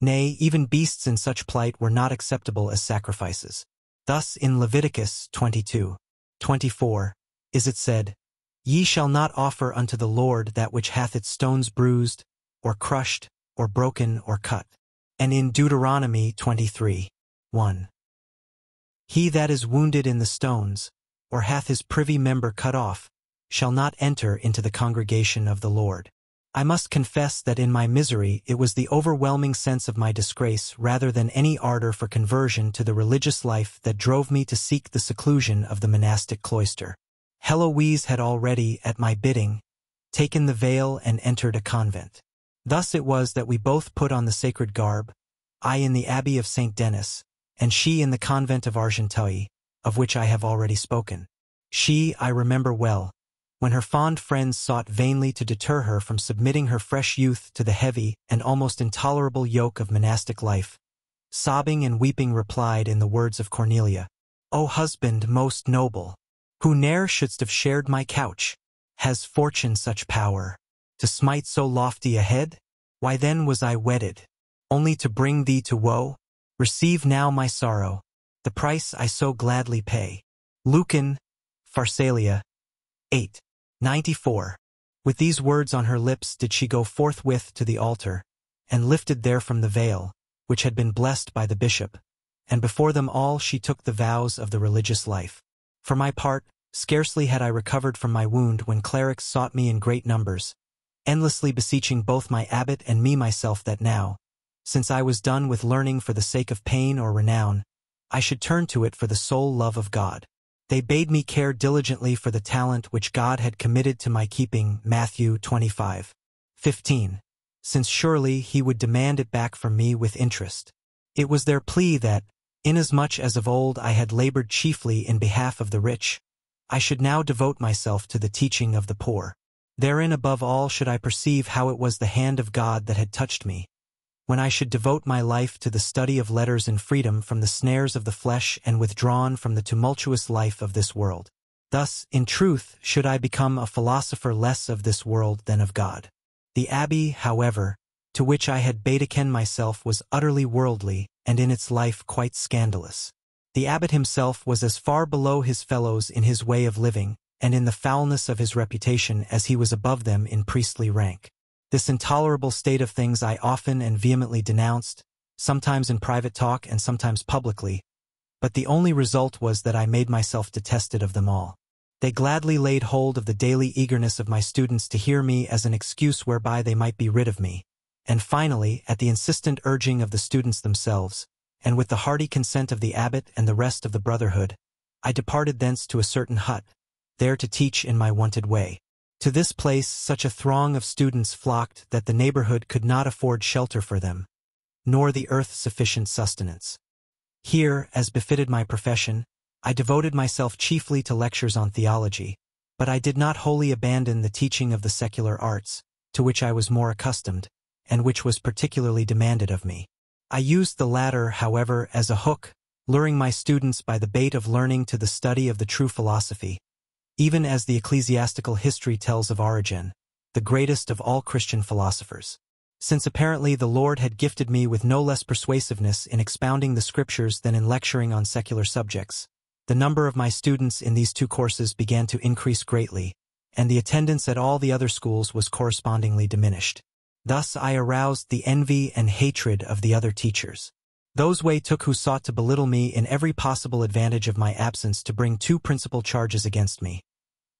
Nay, even beasts in such plight were not acceptable as sacrifices. Thus in Leviticus 22, 24 is it said, Ye shall not offer unto the Lord that which hath its stones bruised, or crushed, or broken, or cut. And in Deuteronomy 23, 1. He that is wounded in the stones, or hath his privy member cut off, shall not enter into the congregation of the Lord. I must confess that in my misery it was the overwhelming sense of my disgrace rather than any ardor for conversion to the religious life that drove me to seek the seclusion of the monastic cloister. Heloise had already, at my bidding, taken the veil and entered a convent. Thus it was that we both put on the sacred garb, I in the Abbey of St. Denis, and she in the convent of Argenteuil, of which I have already spoken. She, I remember well, when her fond friends sought vainly to deter her from submitting her fresh youth to the heavy and almost intolerable yoke of monastic life. Sobbing and weeping replied in the words of Cornelia, O husband most noble, who ne'er shouldst have shared my couch, has fortune such power to smite so lofty a head? Why then was I wedded, only to bring thee to woe? Receive now my sorrow, the price I so gladly pay. Lucan, Pharsalia, 8. 94. With these words on her lips did she go forthwith to the altar, and lifted there from the veil, which had been blessed by the bishop, and before them all she took the vows of the religious life. For my part, scarcely had I recovered from my wound when clerics sought me in great numbers, endlessly beseeching both my abbot and me myself that now, since I was done with learning for the sake of pain or renown, I should turn to it for the sole love of God. They bade me care diligently for the talent which God had committed to my keeping, Matthew 25, 15, since surely he would demand it back from me with interest. It was their plea that, inasmuch as of old I had labored chiefly in behalf of the rich, I should now devote myself to the teaching of the poor. Therein above all should I perceive how it was the hand of God that had touched me, when I should devote my life to the study of letters and freedom from the snares of the flesh and withdrawn from the tumultuous life of this world. Thus, in truth, should I become a philosopher less of this world than of God. The abbey, however, to which I had Baedekin myself was utterly worldly and in its life quite scandalous. The abbot himself was as far below his fellows in his way of living and in the foulness of his reputation as he was above them in priestly rank. This intolerable state of things I often and vehemently denounced, sometimes in private talk and sometimes publicly, but the only result was that I made myself detested of them all. They gladly laid hold of the daily eagerness of my students to hear me as an excuse whereby they might be rid of me, and finally, at the insistent urging of the students themselves, and with the hearty consent of the abbot and the rest of the brotherhood, I departed thence to a certain hut, there to teach in my wonted way. To this place such a throng of students flocked that the neighborhood could not afford shelter for them, nor the earth sufficient sustenance. Here, as befitted my profession, I devoted myself chiefly to lectures on theology, but I did not wholly abandon the teaching of the secular arts, to which I was more accustomed, and which was particularly demanded of me. I used the latter, however, as a hook, luring my students by the bait of learning to the study of the true philosophy, even as the ecclesiastical history tells of Origen, the greatest of all Christian philosophers. Since apparently the Lord had gifted me with no less persuasiveness in expounding the scriptures than in lecturing on secular subjects, the number of my students in these two courses began to increase greatly, and the attendance at all the other schools was correspondingly diminished. Thus I aroused the envy and hatred of the other teachers. Those Wei took who sought to belittle me in every possible advantage of my absence to bring two principal charges against me.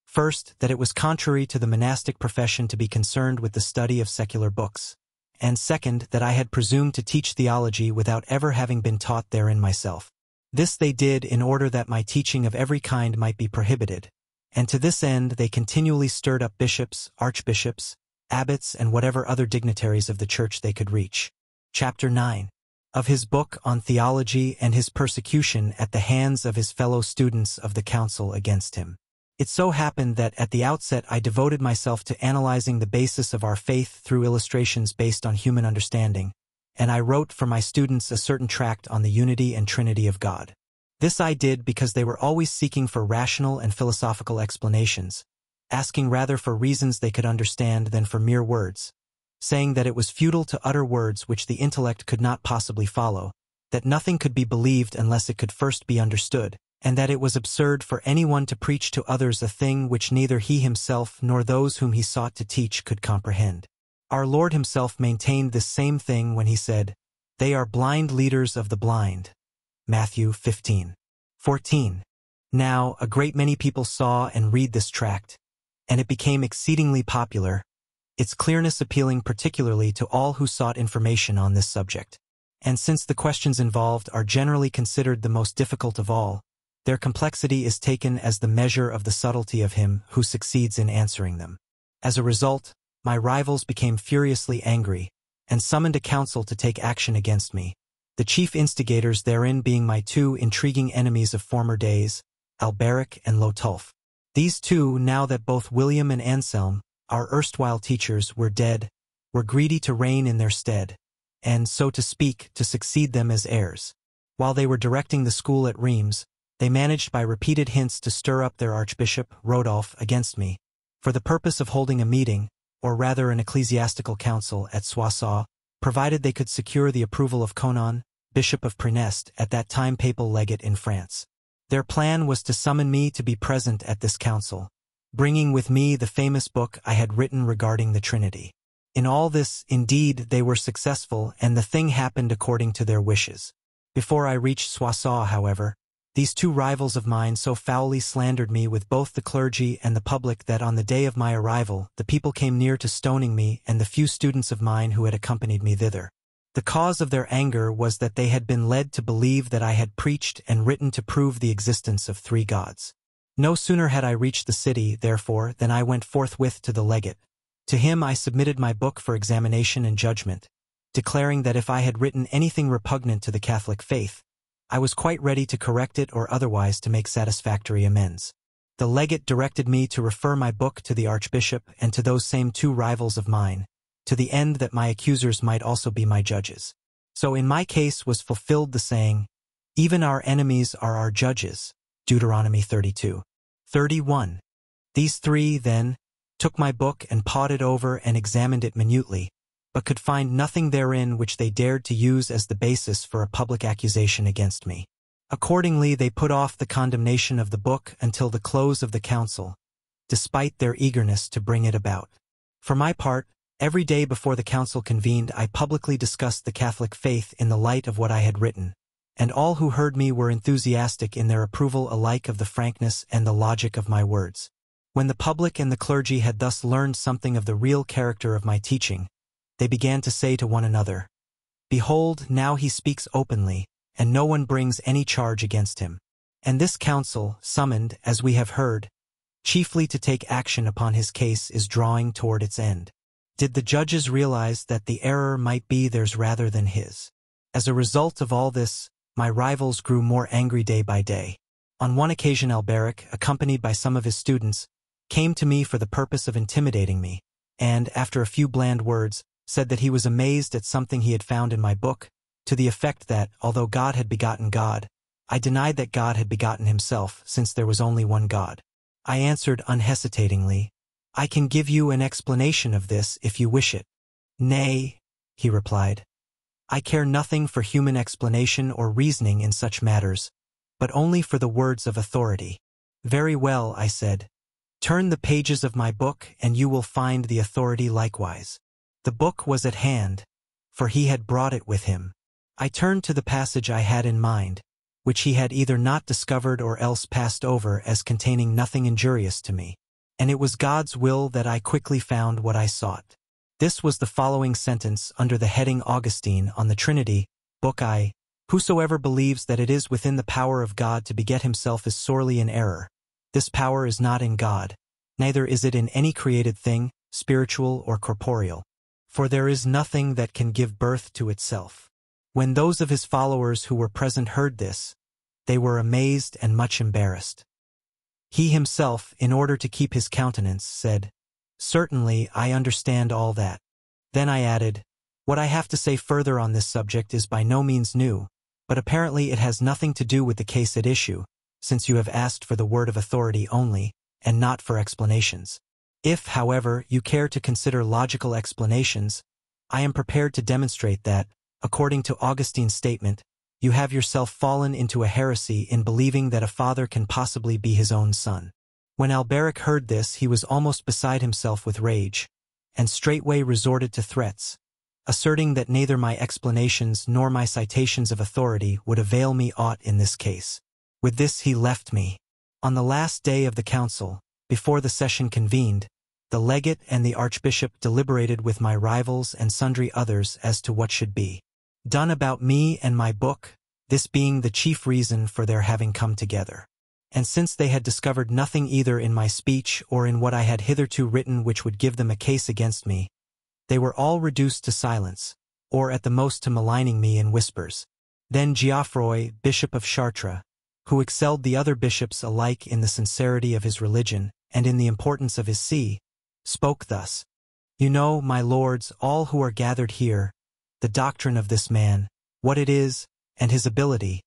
First, that it was contrary to the monastic profession to be concerned with the study of secular books. And second, that I had presumed to teach theology without ever having been taught therein myself. This they did in order that my teaching of every kind might be prohibited. And to this end they continually stirred up bishops, archbishops, abbots, and whatever other dignitaries of the church they could reach. Chapter 9 of his book on theology and his persecution at the hands of his fellow students of the council against him. It so happened that at the outset I devoted myself to analyzing the basis of our faith through illustrations based on human understanding, and I wrote for my students a certain tract on the unity and trinity of God. This I did because they were always seeking for rational and philosophical explanations, asking rather for reasons they could understand than for mere words, saying that it was futile to utter words which the intellect could not possibly follow, that nothing could be believed unless it could first be understood, and that it was absurd for anyone to preach to others a thing which neither he himself nor those whom he sought to teach could comprehend. Our Lord himself maintained this same thing when he said, They are blind leaders of the blind. Matthew 15. 14. Now, a great many people saw and read this tract, and it became exceedingly popular, its clearness appealing particularly to all who sought information on this subject. And since the questions involved are generally considered the most difficult of all, their complexity is taken as the measure of the subtlety of him who succeeds in answering them. As a result, my rivals became furiously angry and summoned a council to take action against me, the chief instigators therein being my two intriguing enemies of former days, Alberic and Lotulf. These two, now that both William and Anselm, our erstwhile teachers were dead, were greedy to reign in their stead, and, so to speak, to succeed them as heirs. While they were directing the school at Rheims, they managed by repeated hints to stir up their Archbishop, Rodolph, against me, for the purpose of holding a meeting, or rather an ecclesiastical council at Soissons, provided they could secure the approval of Conan, Bishop of Preneste, at that time papal legate in France. Their plan was to summon me to be present at this council, bringing with me the famous book I had written regarding the Trinity. In all this, indeed, they were successful, and the thing happened according to their wishes. Before I reached Soissons, however, these two rivals of mine so foully slandered me with both the clergy and the public that on the day of my arrival, the people came near to stoning me and the few students of mine who had accompanied me thither. The cause of their anger was that they had been led to believe that I had preached and written to prove the existence of three gods. No sooner had I reached the city, therefore, than I went forthwith to the legate. To him I submitted my book for examination and judgment, declaring that if I had written anything repugnant to the Catholic faith, I was quite ready to correct it or otherwise to make satisfactory amends. The legate directed me to refer my book to the archbishop and to those same two rivals of mine, to the end that my accusers might also be my judges. So in my case was fulfilled the saying, even our enemies are our judges, Deuteronomy 32. 31. These three, then, took my book and pawed it over and examined it minutely, but could find nothing therein which they dared to use as the basis for a public accusation against me. Accordingly, they put off the condemnation of the book until the close of the council, despite their eagerness to bring it about. For my part, every day before the council convened, I publicly discussed the Catholic faith in the light of what I had written, and all who heard me were enthusiastic in their approval alike of the frankness and the logic of my words. When the public and the clergy had thus learned something of the real character of my teaching, they began to say to one another, Behold, now he speaks openly, and no one brings any charge against him. And this council, summoned, as we have heard, chiefly to take action upon his case is drawing toward its end. Did the judges realize that the error might be theirs rather than his? As a result of all this, my rivals grew more angry day by day. On one occasion Alberic, accompanied by some of his students, came to me for the purpose of intimidating me, and, after a few bland words, said that he was amazed at something he had found in my book, to the effect that, although God had begotten God, I denied that God had begotten himself, since there was only one God. I answered unhesitatingly, I can give you an explanation of this if you wish it. Nay, he replied, I care nothing for human explanation or reasoning in such matters, but only for the words of authority. Very well, I said. Turn the pages of my book and you will find the authority likewise. The book was at hand, for he had brought it with him. I turned to the passage I had in mind, which he had either not discovered or else passed over as containing nothing injurious to me, and it was God's will that I quickly found what I sought. This was the following sentence under the heading Augustine on the Trinity, Book I, Whosoever believes that it is within the power of God to beget himself is sorely in error. This power is not in God, neither is it in any created thing, spiritual or corporeal. For there is nothing that can give birth to itself. When those of his followers who were present heard this, they were amazed and much embarrassed. He himself, in order to keep his countenance, said, Certainly, I understand all that. Then I added, what I have to say further on this subject is by no means new, but apparently it has nothing to do with the case at issue, since you have asked for the word of authority only, and not for explanations. If, however, you care to consider logical explanations, I am prepared to demonstrate that, according to Augustine's statement, you have yourself fallen into a heresy in believing that a father can possibly be his own son. When Alberic heard this, he was almost beside himself with rage, and straightway resorted to threats, asserting that neither my explanations nor my citations of authority would avail me aught in this case. With this he left me. On the last day of the council, before the session convened, the legate and the archbishop deliberated with my rivals and sundry others as to what should be done about me and my book, this being the chief reason for their having come together and since they had discovered nothing either in my speech or in what I had hitherto written which would give them a case against me, they were all reduced to silence, or at the most to maligning me in whispers. Then Geoffroy, Bishop of Chartres, who excelled the other bishops alike in the sincerity of his religion and in the importance of his see, spoke thus, You know, my lords, all who are gathered here, the doctrine of this man, what it is, and his ability,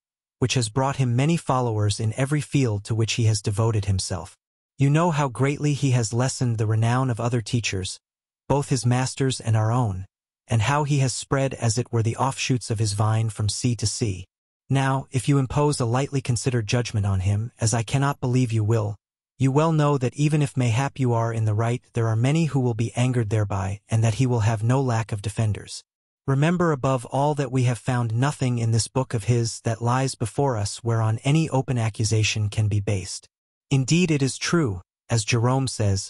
which has brought him many followers in every field to which he has devoted himself. You know how greatly he has lessened the renown of other teachers, both his masters and our own, and how he has spread as it were the offshoots of his vine from sea to sea. Now, if you impose a lightly considered judgment on him, as I cannot believe you will, you well know that even if mayhap you are in the right, there are many who will be angered thereby, and that he will have no lack of defenders. Remember above all that we have found nothing in this book of his that lies before us whereon any open accusation can be based. Indeed it is true, as Jerome says,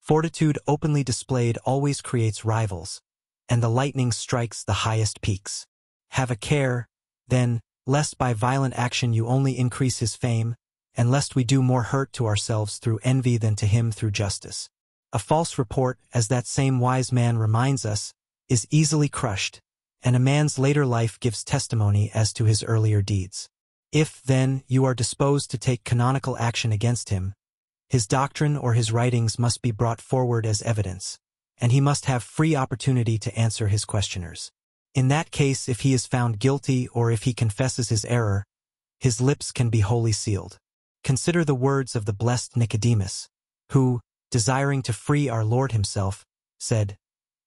fortitude openly displayed always creates rivals, and the lightning strikes the highest peaks. Have a care, then, lest by violent action you only increase his fame, and lest we do more hurt to ourselves through envy than to him through justice. A false report, as that same wise man reminds us, is easily crushed, and a man's later life gives testimony as to his earlier deeds. If, then, you are disposed to take canonical action against him, his doctrine or his writings must be brought forward as evidence, and he must have free opportunity to answer his questioners. In that case, if he is found guilty or if he confesses his error, his lips can be wholly sealed. Consider the words of the blessed Nicodemus, who, desiring to free our Lord himself, said,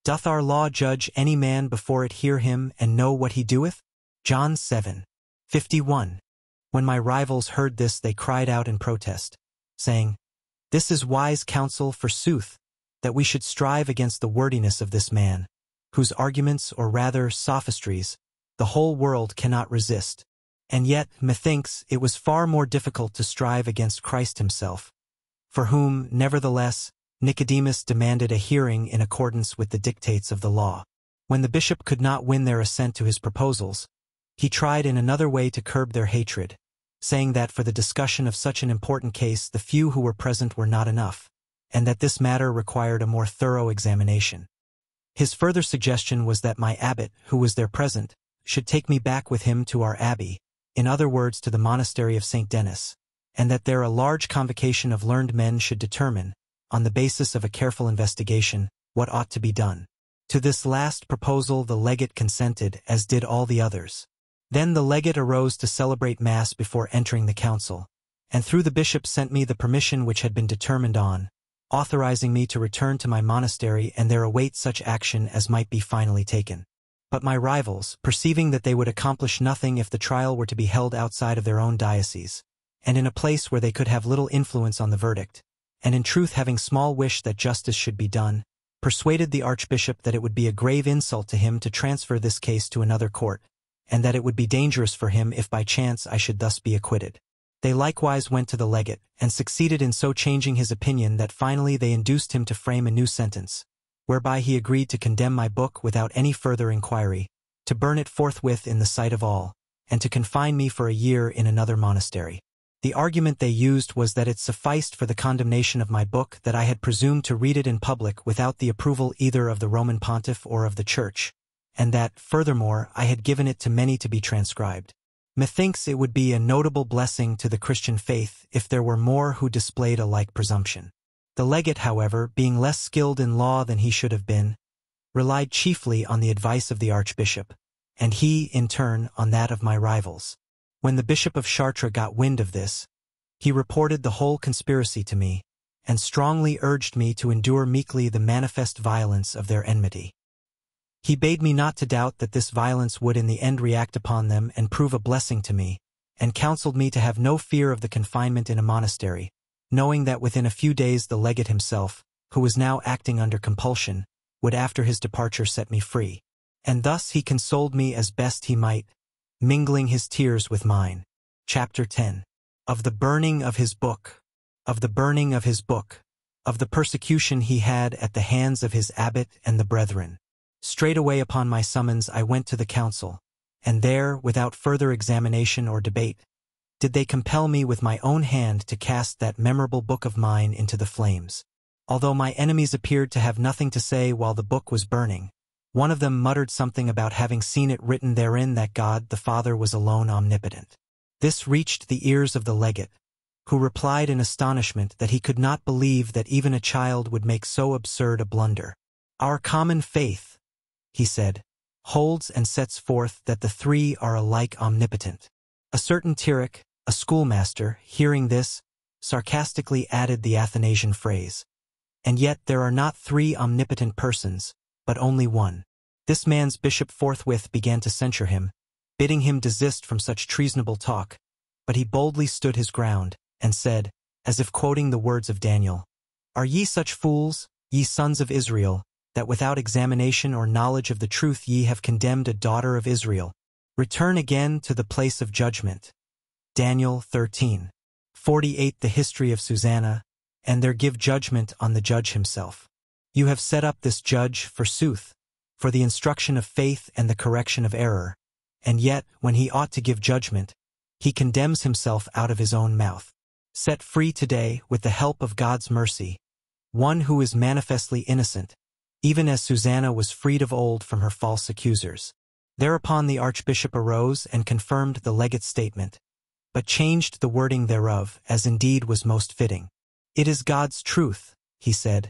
Doth our law judge any man before it hear him and know what he doeth? John 7, 51. When my rivals heard this, they cried out in protest, saying, This is wise counsel forsooth, that we should strive against the wordiness of this man, whose arguments, or rather sophistries, the whole world cannot resist. And yet, methinks, it was far more difficult to strive against Christ himself, for whom, nevertheless, Nicodemus demanded a hearing in accordance with the dictates of the law. When the bishop could not win their assent to his proposals, he tried in another way to curb their hatred, saying that for the discussion of such an important case the few who were present were not enough, and that this matter required a more thorough examination. His further suggestion was that my abbot, who was there present, should take me back with him to our abbey, in other words to the monastery of St. Denis, and that there a large convocation of learned men should determine, on the basis of a careful investigation, what ought to be done. To this last proposal the legate consented, as did all the others. Then the legate arose to celebrate Mass before entering the council, and through the bishop sent me the permission which had been determined on, authorizing me to return to my monastery and there await such action as might be finally taken. But my rivals, perceiving that they would accomplish nothing if the trial were to be held outside of their own diocese, and in a place where they could have little influence on the verdict, and in truth having small wish that justice should be done, persuaded the archbishop that it would be a grave insult to him to transfer this case to another court, and that it would be dangerous for him if by chance I should thus be acquitted. They likewise went to the legate, and succeeded in so changing his opinion that finally they induced him to frame a new sentence, whereby he agreed to condemn my book without any further inquiry, to burn it forthwith in the sight of all, and to confine me for a year in another monastery. The argument they used was that it sufficed for the condemnation of my book that I had presumed to read it in public without the approval either of the Roman pontiff or of the church, and that, furthermore, I had given it to many to be transcribed. Methinks it would be a notable blessing to the Christian faith if there were more who displayed a like presumption. The legate, however, being less skilled in law than he should have been, relied chiefly on the advice of the archbishop, and he, in turn, on that of my rivals. When the Bishop of Chartres got wind of this, he reported the whole conspiracy to me, and strongly urged me to endure meekly the manifest violence of their enmity. He bade me not to doubt that this violence would in the end react upon them and prove a blessing to me, and counseled me to have no fear of the confinement in a monastery, knowing that within a few days the legate himself, who was now acting under compulsion, would after his departure set me free. And thus he consoled me as best he might, mingling his tears with mine. Chapter 10 Of the burning of his book, of the burning of his book, of the persecution he had at the hands of his abbot and the brethren. Straightway upon my summons I went to the council, and there, without further examination or debate, did they compel me with my own hand to cast that memorable book of mine into the flames. Although my enemies appeared to have nothing to say while the book was burning, one of them muttered something about having seen it written therein that God the Father was alone omnipotent. This reached the ears of the legate, who replied in astonishment that he could not believe that even a child would make so absurd a blunder. Our common faith, he said, holds and sets forth that the three are alike omnipotent. A certain Tyrrhic, a schoolmaster, hearing this, sarcastically added the Athanasian phrase, and yet there are not three omnipotent persons, but only one. This man's bishop forthwith began to censure him, bidding him desist from such treasonable talk, but he boldly stood his ground, and said, as if quoting the words of Daniel, Are ye such fools, ye sons of Israel, that without examination or knowledge of the truth ye have condemned a daughter of Israel? Return again to the place of judgment. Daniel 13. 48 The history of Susanna, and there give judgment on the judge himself. You have set up this judge, forsooth, for the instruction of faith and the correction of error. And yet, when he ought to give judgment, he condemns himself out of his own mouth. Set free today, with the help of God's mercy, one who is manifestly innocent, even as Susanna was freed of old from her false accusers. Thereupon the archbishop arose and confirmed the legate's statement, but changed the wording thereof, as indeed was most fitting. It is God's truth, he said,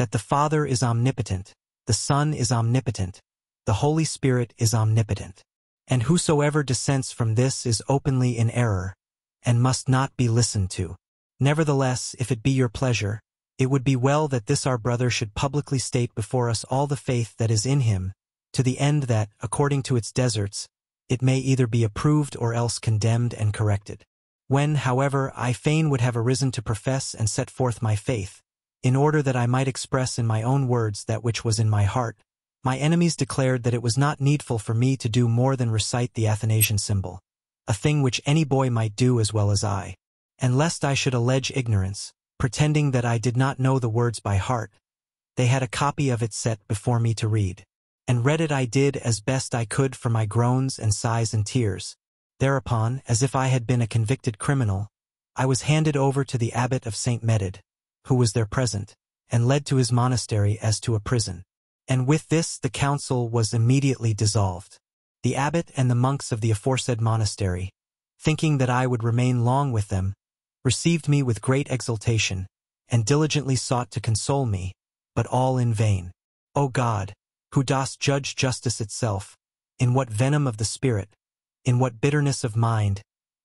that the Father is omnipotent, the Son is omnipotent, the Holy Spirit is omnipotent. And whosoever dissents from this is openly in error, and must not be listened to. Nevertheless, if it be your pleasure, it would be well that this our brother should publicly state before us all the faith that is in him, to the end that, according to its deserts, it may either be approved or else condemned and corrected. When, however, I fain would have arisen to profess and set forth my faith, in order that I might express in my own words that which was in my heart. My enemies declared that it was not needful for me to do more than recite the Athanasian symbol, a thing which any boy might do as well as I. And lest I should allege ignorance, pretending that I did not know the words by heart, they had a copy of it set before me to read. And read it I did as best I could for my groans and sighs and tears. Thereupon, as if I had been a convicted criminal, I was handed over to the abbot of St. Medid, who was there present, and led to his monastery as to a prison. And with this the council was immediately dissolved. The abbot and the monks of the aforesaid monastery, thinking that I would remain long with them, received me with great exultation, and diligently sought to console me, but all in vain. O God, who dost judge justice itself, in what venom of the spirit, in what bitterness of mind,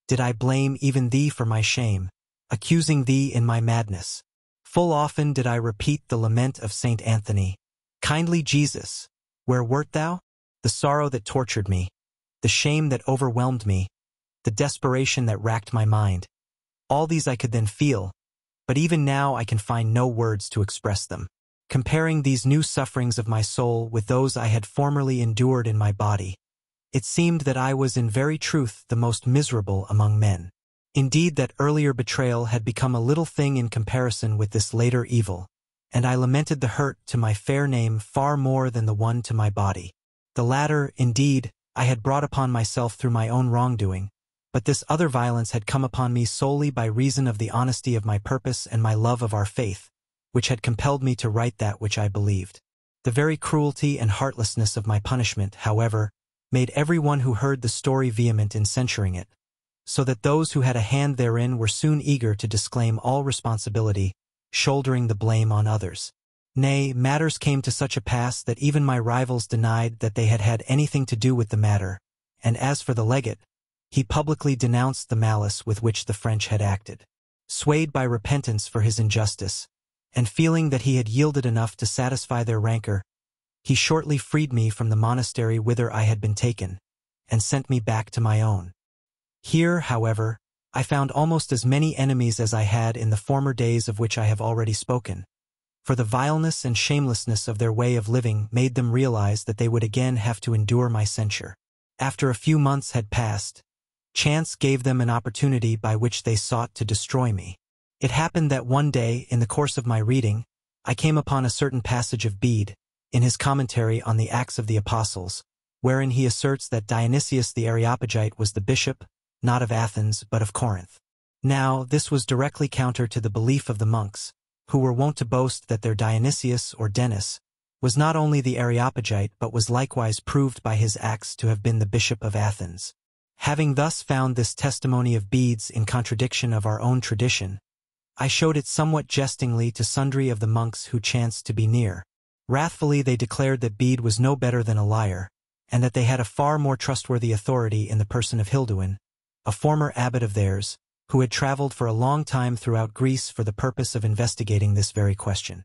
did I blame even thee for my shame, accusing thee in my madness, Full often did I repeat the lament of Saint Anthony. Kindly Jesus, where wert thou? The sorrow that tortured me, the shame that overwhelmed me, the desperation that racked my mind. All these I could then feel, but even now I can find no words to express them. Comparing these new sufferings of my soul with those I had formerly endured in my body, it seemed that I was in very truth the most miserable among men. Indeed that earlier betrayal had become a little thing in comparison with this later evil, and I lamented the hurt to my fair name far more than the one to my body. The latter, indeed, I had brought upon myself through my own wrongdoing, but this other violence had come upon me solely by reason of the honesty of my purpose and my love of our faith, which had compelled me to write that which I believed. The very cruelty and heartlessness of my punishment, however, made every one who heard the story vehement in censuring it, so that those who had a hand therein were soon eager to disclaim all responsibility, shouldering the blame on others. Nay, matters came to such a pass that even my rivals denied that they had had anything to do with the matter, and as for the legate, he publicly denounced the malice with which the French had acted. Swayed by repentance for his injustice, and feeling that he had yielded enough to satisfy their rancor, he shortly freed me from the monastery whither I had been taken, and sent me back to my own. Here, however, I found almost as many enemies as I had in the former days of which I have already spoken, for the vileness and shamelessness of their way of living made them realize that they would again have to endure my censure. After a few months had passed, chance gave them an opportunity by which they sought to destroy me. It happened that one day, in the course of my reading, I came upon a certain passage of Bede, in his commentary on the Acts of the Apostles, wherein he asserts that Dionysius the Areopagite was the bishop, not of Athens, but of Corinth. Now, this was directly counter to the belief of the monks, who were wont to boast that their Dionysius or Denis was not only the Areopagite but was likewise proved by his acts to have been the Bishop of Athens. Having thus found this testimony of Bede's in contradiction of our own tradition, I showed it somewhat jestingly to sundry of the monks who chanced to be near. Wrathfully they declared that Bede was no better than a liar, and that they had a far more trustworthy authority in the person of Hilduin, a former abbot of theirs, who had traveled for a long time throughout Greece for the purpose of investigating this very question.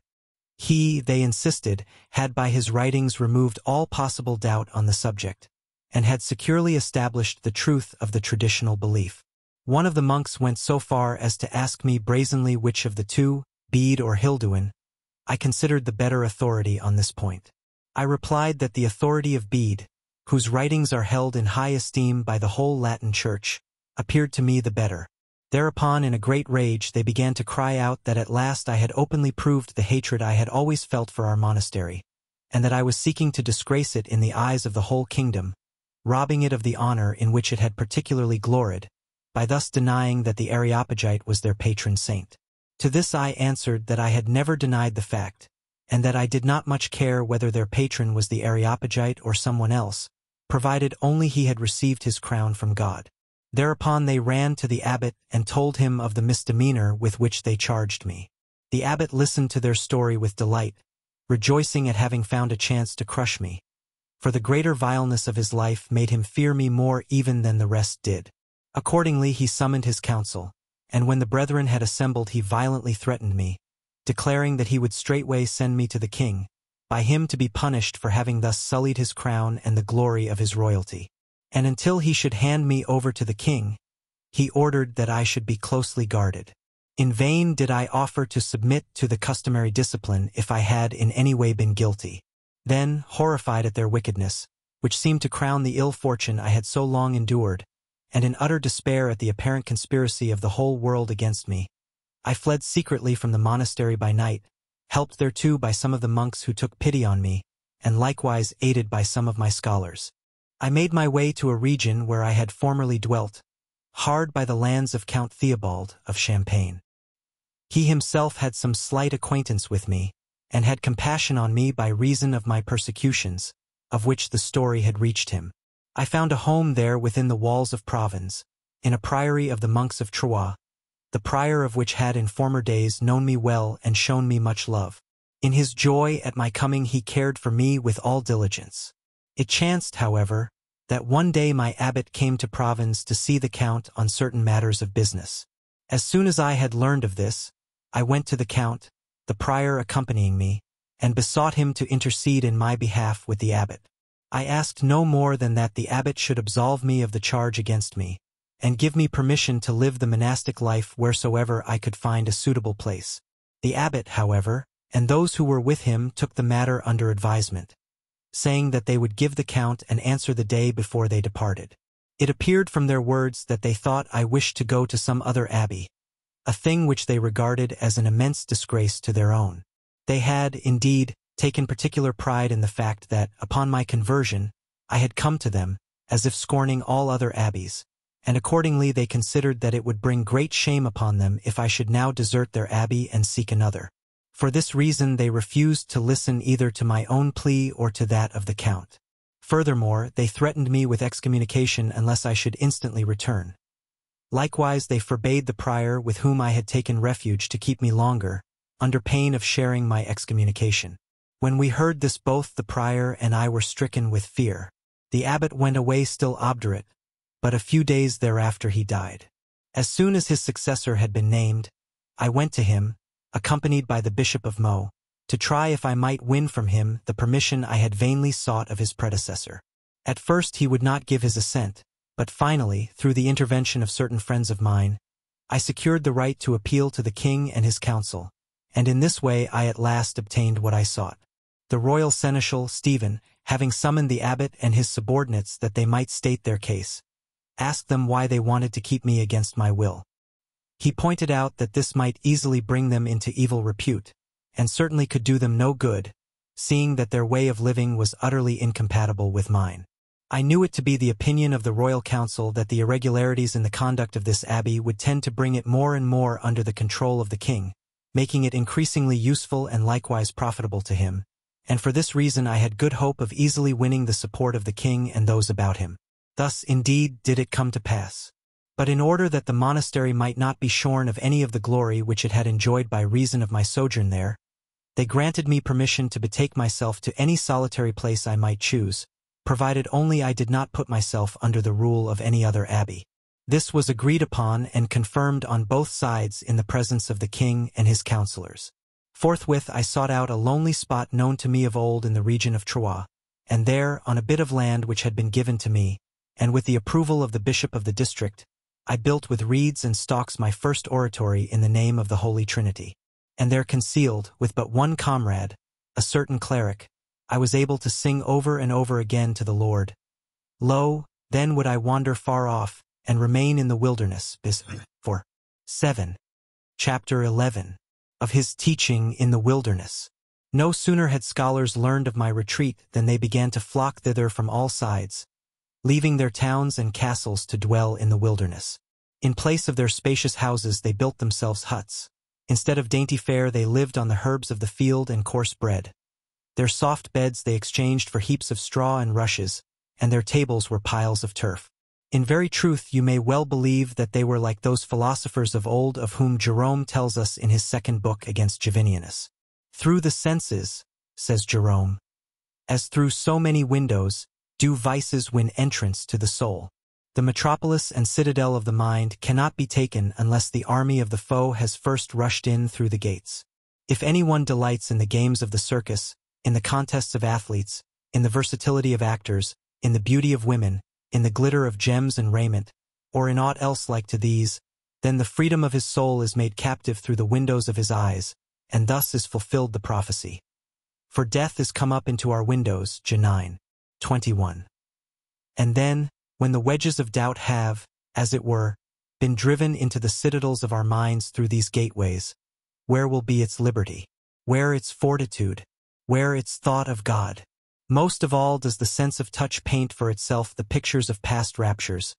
He, they insisted, had by his writings removed all possible doubt on the subject, and had securely established the truth of the traditional belief. One of the monks went so far as to ask me brazenly which of the two, Bede or Hilduin, I considered the better authority on this point. I replied that the authority of Bede, whose writings are held in high esteem by the whole Latin Church, appeared to me the better. Thereupon in a great rage they began to cry out that at last I had openly proved the hatred I had always felt for our monastery, and that I was seeking to disgrace it in the eyes of the whole kingdom, robbing it of the honor in which it had particularly gloried, by thus denying that the Areopagite was their patron saint. To this I answered that I had never denied the fact, and that I did not much care whether their patron was the Areopagite or someone else, provided only he had received his crown from God. Thereupon they ran to the abbot and told him of the misdemeanor with which they charged me. The abbot listened to their story with delight, rejoicing at having found a chance to crush me, for the greater vileness of his life made him fear me more even than the rest did. Accordingly he summoned his council, and when the brethren had assembled he violently threatened me, declaring that he would straightway send me to the king, by him to be punished for having thus sullied his crown and the glory of his royalty and until he should hand me over to the king, he ordered that I should be closely guarded. In vain did I offer to submit to the customary discipline if I had in any way been guilty. Then, horrified at their wickedness, which seemed to crown the ill fortune I had so long endured, and in utter despair at the apparent conspiracy of the whole world against me, I fled secretly from the monastery by night, helped thereto by some of the monks who took pity on me, and likewise aided by some of my scholars. I made my way to a region where I had formerly dwelt, hard by the lands of Count Theobald of Champagne. He himself had some slight acquaintance with me, and had compassion on me by reason of my persecutions, of which the story had reached him. I found a home there within the walls of Provence, in a priory of the monks of Troyes, the prior of which had in former days known me well and shown me much love. In his joy at my coming he cared for me with all diligence. It chanced, however, that one day my abbot came to Provins to see the count on certain matters of business. As soon as I had learned of this, I went to the count, the prior accompanying me, and besought him to intercede in my behalf with the abbot. I asked no more than that the abbot should absolve me of the charge against me, and give me permission to live the monastic life wheresoever I could find a suitable place. The abbot, however, and those who were with him took the matter under advisement saying that they would give the count an answer the day before they departed. It appeared from their words that they thought I wished to go to some other abbey, a thing which they regarded as an immense disgrace to their own. They had, indeed, taken particular pride in the fact that, upon my conversion, I had come to them, as if scorning all other abbeys, and accordingly they considered that it would bring great shame upon them if I should now desert their abbey and seek another. For this reason, they refused to listen either to my own plea or to that of the Count. Furthermore, they threatened me with excommunication unless I should instantly return. Likewise, they forbade the prior with whom I had taken refuge to keep me longer, under pain of sharing my excommunication. When we heard this both the prior and I were stricken with fear. The abbot went away still obdurate, but a few days thereafter he died. As soon as his successor had been named, I went to him, accompanied by the Bishop of Meaux, to try if I might win from him the permission I had vainly sought of his predecessor. At first he would not give his assent, but finally, through the intervention of certain friends of mine, I secured the right to appeal to the king and his council, and in this way I at last obtained what I sought. The royal seneschal, Stephen, having summoned the abbot and his subordinates that they might state their case, asked them why they wanted to keep me against my will. He pointed out that this might easily bring them into evil repute, and certainly could do them no good, seeing that their way of living was utterly incompatible with mine. I knew it to be the opinion of the Royal Council that the irregularities in the conduct of this abbey would tend to bring it more and more under the control of the king, making it increasingly useful and likewise profitable to him, and for this reason I had good hope of easily winning the support of the king and those about him. Thus indeed did it come to pass but in order that the monastery might not be shorn of any of the glory which it had enjoyed by reason of my sojourn there, they granted me permission to betake myself to any solitary place I might choose, provided only I did not put myself under the rule of any other abbey. This was agreed upon and confirmed on both sides in the presence of the king and his counselors. Forthwith I sought out a lonely spot known to me of old in the region of Troyes, and there, on a bit of land which had been given to me, and with the approval of the bishop of the district, I built with reeds and stalks my first oratory in the name of the Holy Trinity. And there concealed, with but one comrade, a certain cleric, I was able to sing over and over again to the Lord. Lo, then would I wander far off, and remain in the wilderness, bis 4. 7. Chapter 11. Of his teaching in the wilderness. No sooner had scholars learned of my retreat than they began to flock thither from all sides, leaving their towns and castles to dwell in the wilderness. In place of their spacious houses, they built themselves huts. Instead of dainty fare, they lived on the herbs of the field and coarse bread. Their soft beds they exchanged for heaps of straw and rushes, and their tables were piles of turf. In very truth, you may well believe that they were like those philosophers of old of whom Jerome tells us in his second book against Javinianus. Through the senses, says Jerome, as through so many windows, do vices win entrance to the soul? The metropolis and citadel of the mind cannot be taken unless the army of the foe has first rushed in through the gates. If anyone delights in the games of the circus, in the contests of athletes, in the versatility of actors, in the beauty of women, in the glitter of gems and raiment, or in aught else like to these, then the freedom of his soul is made captive through the windows of his eyes, and thus is fulfilled the prophecy. For death is come up into our windows, Janine. 21. And then, when the wedges of doubt have, as it were, been driven into the citadels of our minds through these gateways, where will be its liberty? Where its fortitude? Where its thought of God? Most of all does the sense of touch paint for itself the pictures of past raptures,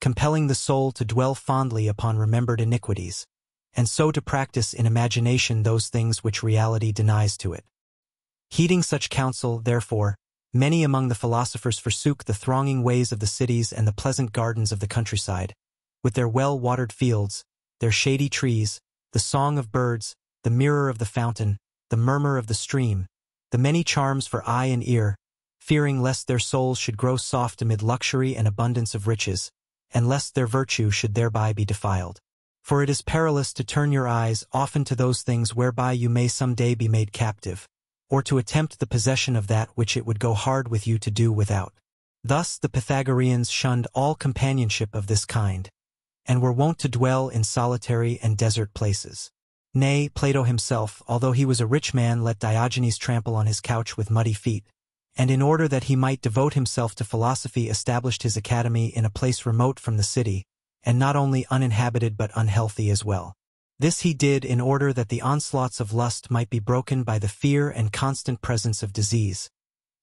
compelling the soul to dwell fondly upon remembered iniquities, and so to practice in imagination those things which reality denies to it. Heeding such counsel, therefore, Many among the philosophers forsook the thronging ways of the cities and the pleasant gardens of the countryside, with their well-watered fields, their shady trees, the song of birds, the mirror of the fountain, the murmur of the stream, the many charms for eye and ear, fearing lest their souls should grow soft amid luxury and abundance of riches, and lest their virtue should thereby be defiled. For it is perilous to turn your eyes often to those things whereby you may some day be made captive or to attempt the possession of that which it would go hard with you to do without. Thus the Pythagoreans shunned all companionship of this kind, and were wont to dwell in solitary and desert places. Nay, Plato himself, although he was a rich man, let Diogenes trample on his couch with muddy feet, and in order that he might devote himself to philosophy established his academy in a place remote from the city, and not only uninhabited but unhealthy as well. This he did in order that the onslaughts of lust might be broken by the fear and constant presence of disease,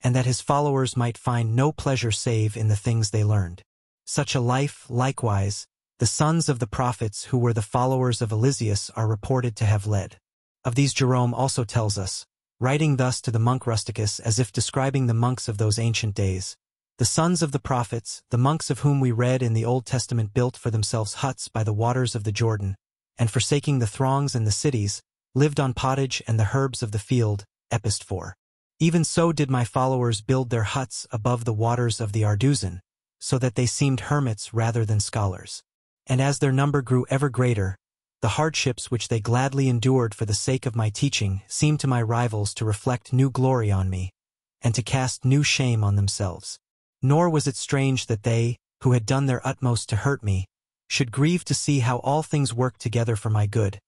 and that his followers might find no pleasure save in the things they learned. Such a life, likewise, the sons of the prophets who were the followers of Elysius are reported to have led. Of these Jerome also tells us, writing thus to the monk Rusticus as if describing the monks of those ancient days, the sons of the prophets, the monks of whom we read in the Old Testament built for themselves huts by the waters of the Jordan, and forsaking the throngs and the cities, lived on pottage and the herbs of the field, Epist 4. Even so did my followers build their huts above the waters of the Arduzan, so that they seemed hermits rather than scholars. And as their number grew ever greater, the hardships which they gladly endured for the sake of my teaching seemed to my rivals to reflect new glory on me, and to cast new shame on themselves. Nor was it strange that they, who had done their utmost to hurt me, should grieve to see how all things work together for my good,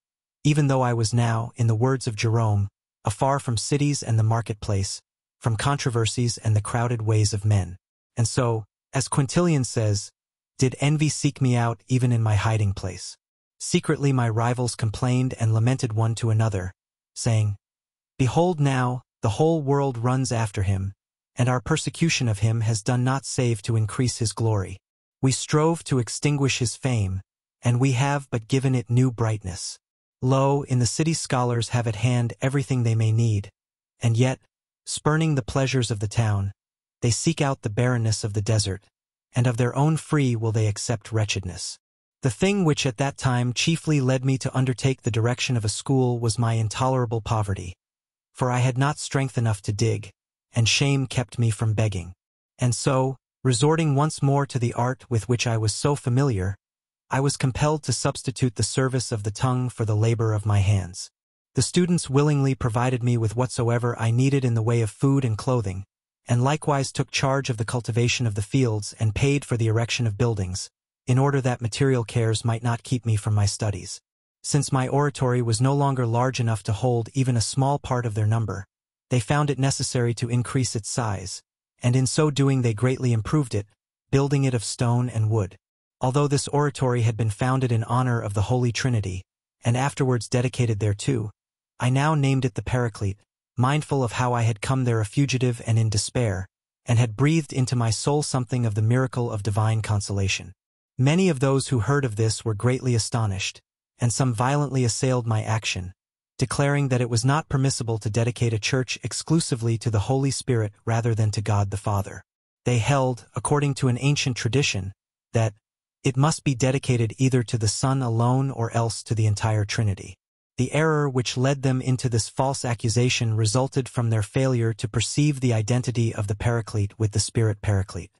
even though I was now, in the words of Jerome, afar from cities and the marketplace, from controversies and the crowded ways of men. And so, as Quintilian says, did envy seek me out even in my hiding place? Secretly my rivals complained and lamented one to another, saying, Behold now, the whole world runs after him, and our persecution of him has done not save to increase his glory. We strove to extinguish his fame, and we have but given it new brightness. Lo, in the city scholars have at hand everything they may need, and yet, spurning the pleasures of the town, they seek out the barrenness of the desert, and of their own free will they accept wretchedness. The thing which at that time chiefly led me to undertake the direction of a school was my intolerable poverty, for I had not strength enough to dig, and shame kept me from begging. And so, Resorting once more to the art with which I was so familiar, I was compelled to substitute the service of the tongue for the labor of my hands. The students willingly provided me with whatsoever I needed in the way of food and clothing, and likewise took charge of the cultivation of the fields and paid for the erection of buildings, in order that material cares might not keep me from my studies. Since my oratory was no longer large enough to hold even a small part of their number, they found it necessary to increase its size, and in so doing they greatly improved it, building it of stone and wood. Although this oratory had been founded in honor of the Holy Trinity, and afterwards dedicated thereto, I now named it the Paraclete, mindful of how I had come there a fugitive and in despair, and had breathed into my soul something of the miracle of divine consolation. Many of those who heard of this were greatly astonished, and some violently assailed my action, declaring that it was not permissible to dedicate a church exclusively to the Holy Spirit rather than to God the Father. They held, according to an ancient tradition, that it must be dedicated either to the Son alone or else to the entire Trinity. The error which led them into this false accusation resulted from their failure to perceive the identity of the Paraclete with the Spirit Paraclete.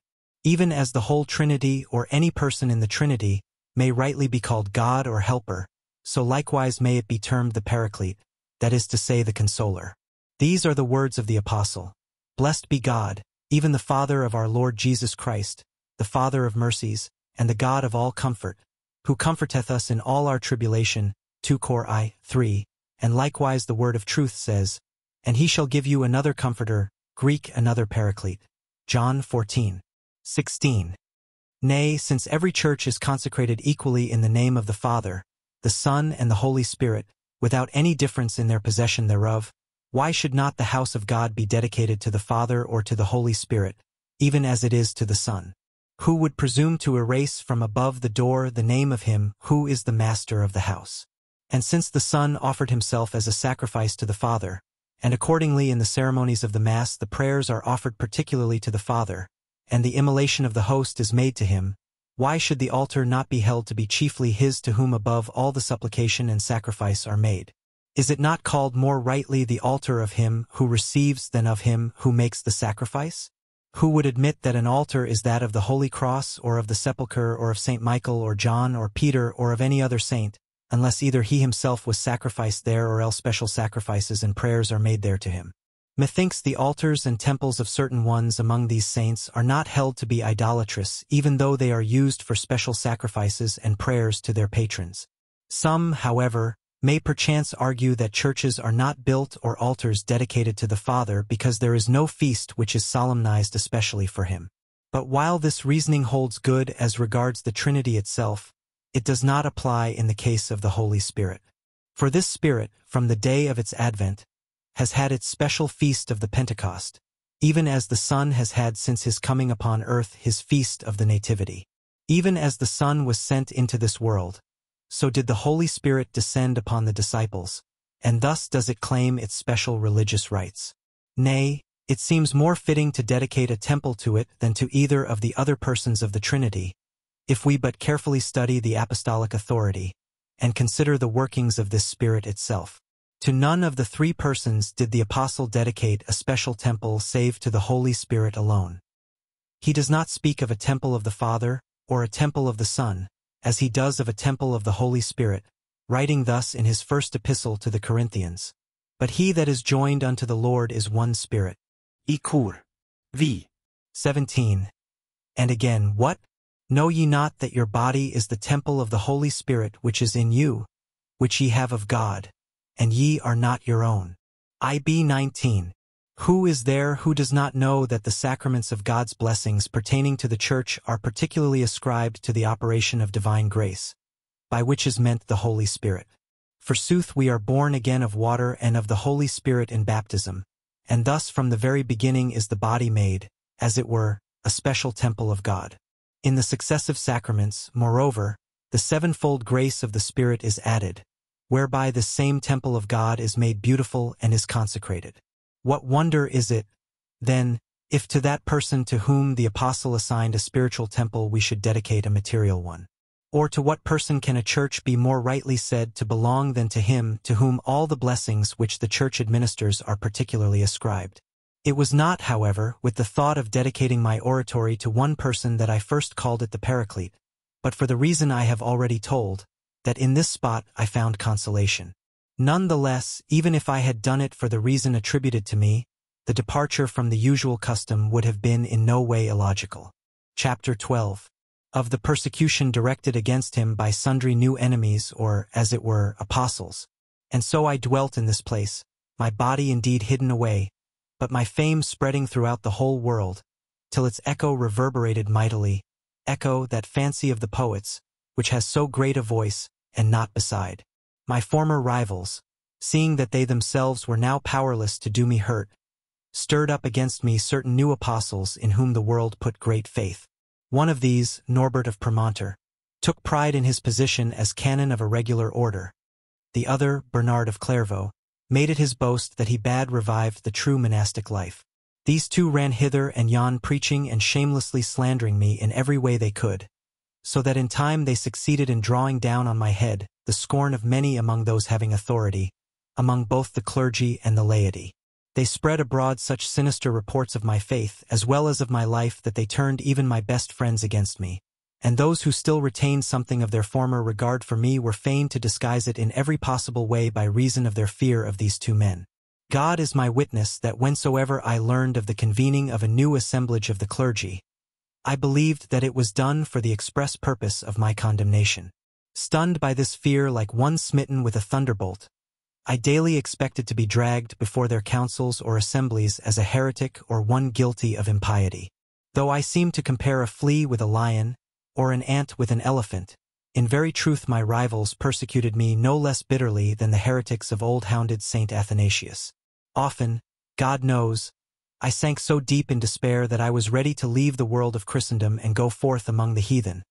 Even as the whole Trinity or any person in the Trinity may rightly be called God or Helper, so likewise may it be termed the Paraclete, that is to say the Consoler. These are the words of the Apostle. Blessed be God, even the Father of our Lord Jesus Christ, the Father of mercies, and the God of all comfort, who comforteth us in all our tribulation, 2 Cor I, 3, and likewise the word of truth says, And he shall give you another comforter, Greek another paraclete. John 14, 16. Nay, since every church is consecrated equally in the name of the Father, the Son, and the Holy Spirit, without any difference in their possession thereof, why should not the house of God be dedicated to the Father or to the Holy Spirit, even as it is to the Son? Who would presume to erase from above the door the name of him who is the master of the house? And since the Son offered himself as a sacrifice to the Father, and accordingly in the ceremonies of the Mass the prayers are offered particularly to the Father, and the immolation of the host is made to him, why should the altar not be held to be chiefly his to whom above all the supplication and sacrifice are made? Is it not called more rightly the altar of him who receives than of him who makes the sacrifice? Who would admit that an altar is that of the Holy Cross or of the sepulchre or of St. Michael or John or Peter or of any other saint, unless either he himself was sacrificed there or else special sacrifices and prayers are made there to him? Methinks the altars and temples of certain ones among these saints are not held to be idolatrous, even though they are used for special sacrifices and prayers to their patrons. Some, however, may perchance argue that churches are not built or altars dedicated to the Father because there is no feast which is solemnized especially for him. But while this reasoning holds good as regards the Trinity itself, it does not apply in the case of the Holy Spirit. For this Spirit, from the day of its advent, has had its special feast of the Pentecost, even as the Son has had since his coming upon earth his feast of the Nativity. Even as the Son was sent into this world, so did the Holy Spirit descend upon the disciples, and thus does it claim its special religious rites. Nay, it seems more fitting to dedicate a temple to it than to either of the other persons of the Trinity, if we but carefully study the apostolic authority and consider the workings of this Spirit itself. To none of the three persons did the apostle dedicate a special temple save to the Holy Spirit alone. He does not speak of a temple of the Father or a temple of the Son, as he does of a temple of the Holy Spirit, writing thus in his first epistle to the Corinthians, But he that is joined unto the Lord is one spirit. Icur. V. 17. And again, what? Know ye not that your body is the temple of the Holy Spirit which is in you, which ye have of God, and ye are not your own. IB 19. Who is there who does not know that the sacraments of God's blessings pertaining to the Church are particularly ascribed to the operation of divine grace, by which is meant the Holy Spirit? Forsooth we are born again of water and of the Holy Spirit in baptism, and thus from the very beginning is the body made, as it were, a special temple of God. In the successive sacraments, moreover, the sevenfold grace of the Spirit is added, whereby the same temple of God is made beautiful and is consecrated. What wonder is it, then, if to that person to whom the apostle assigned a spiritual temple we should dedicate a material one? Or to what person can a church be more rightly said to belong than to him to whom all the blessings which the church administers are particularly ascribed? It was not, however, with the thought of dedicating my oratory to one person that I first called it the Paraclete, but for the reason I have already told, that in this spot I found consolation. Nonetheless, even if I had done it for the reason attributed to me, the departure from the usual custom would have been in no way illogical. Chapter 12 Of the persecution directed against him by sundry new enemies or, as it were, apostles. And so I dwelt in this place, my body indeed hidden away, but my fame spreading throughout the whole world, till its echo reverberated mightily, echo that fancy of the poets, which has so great a voice, and not beside. My former rivals, seeing that they themselves were now powerless to do me hurt, stirred up against me certain new apostles in whom the world put great faith. One of these, Norbert of Permonter, took pride in his position as canon of a regular order. The other, Bernard of Clairvaux, made it his boast that he bad revived the true monastic life. These two ran hither and yon preaching and shamelessly slandering me in every way they could so that in time they succeeded in drawing down on my head the scorn of many among those having authority, among both the clergy and the laity. They spread abroad such sinister reports of my faith as well as of my life that they turned even my best friends against me, and those who still retained something of their former regard for me were fain to disguise it in every possible way by reason of their fear of these two men. God is my witness that whensoever I learned of the convening of a new assemblage of the clergy, I believed that it was done for the express purpose of my condemnation. Stunned by this fear like one smitten with a thunderbolt, I daily expected to be dragged before their councils or assemblies as a heretic or one guilty of impiety. Though I seemed to compare a flea with a lion, or an ant with an elephant, in very truth my rivals persecuted me no less bitterly than the heretics of old hounded St. Athanasius. Often, God knows, I sank so deep in despair that I was ready to leave the world of Christendom and go forth among the heathen,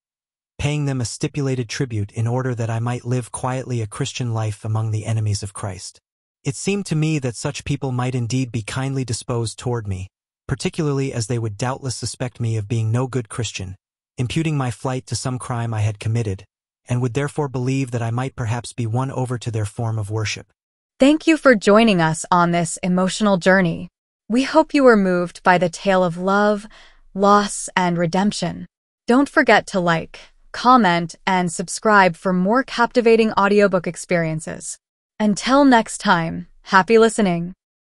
paying them a stipulated tribute in order that I might live quietly a Christian life among the enemies of Christ. It seemed to me that such people might indeed be kindly disposed toward me, particularly as they would doubtless suspect me of being no good Christian, imputing my flight to some crime I had committed, and would therefore believe that I might perhaps be won over to their form of worship. Thank you for joining us on this emotional journey. We hope you were moved by the tale of love, loss, and redemption. Don't forget to like, comment, and subscribe for more captivating audiobook experiences. Until next time, happy listening!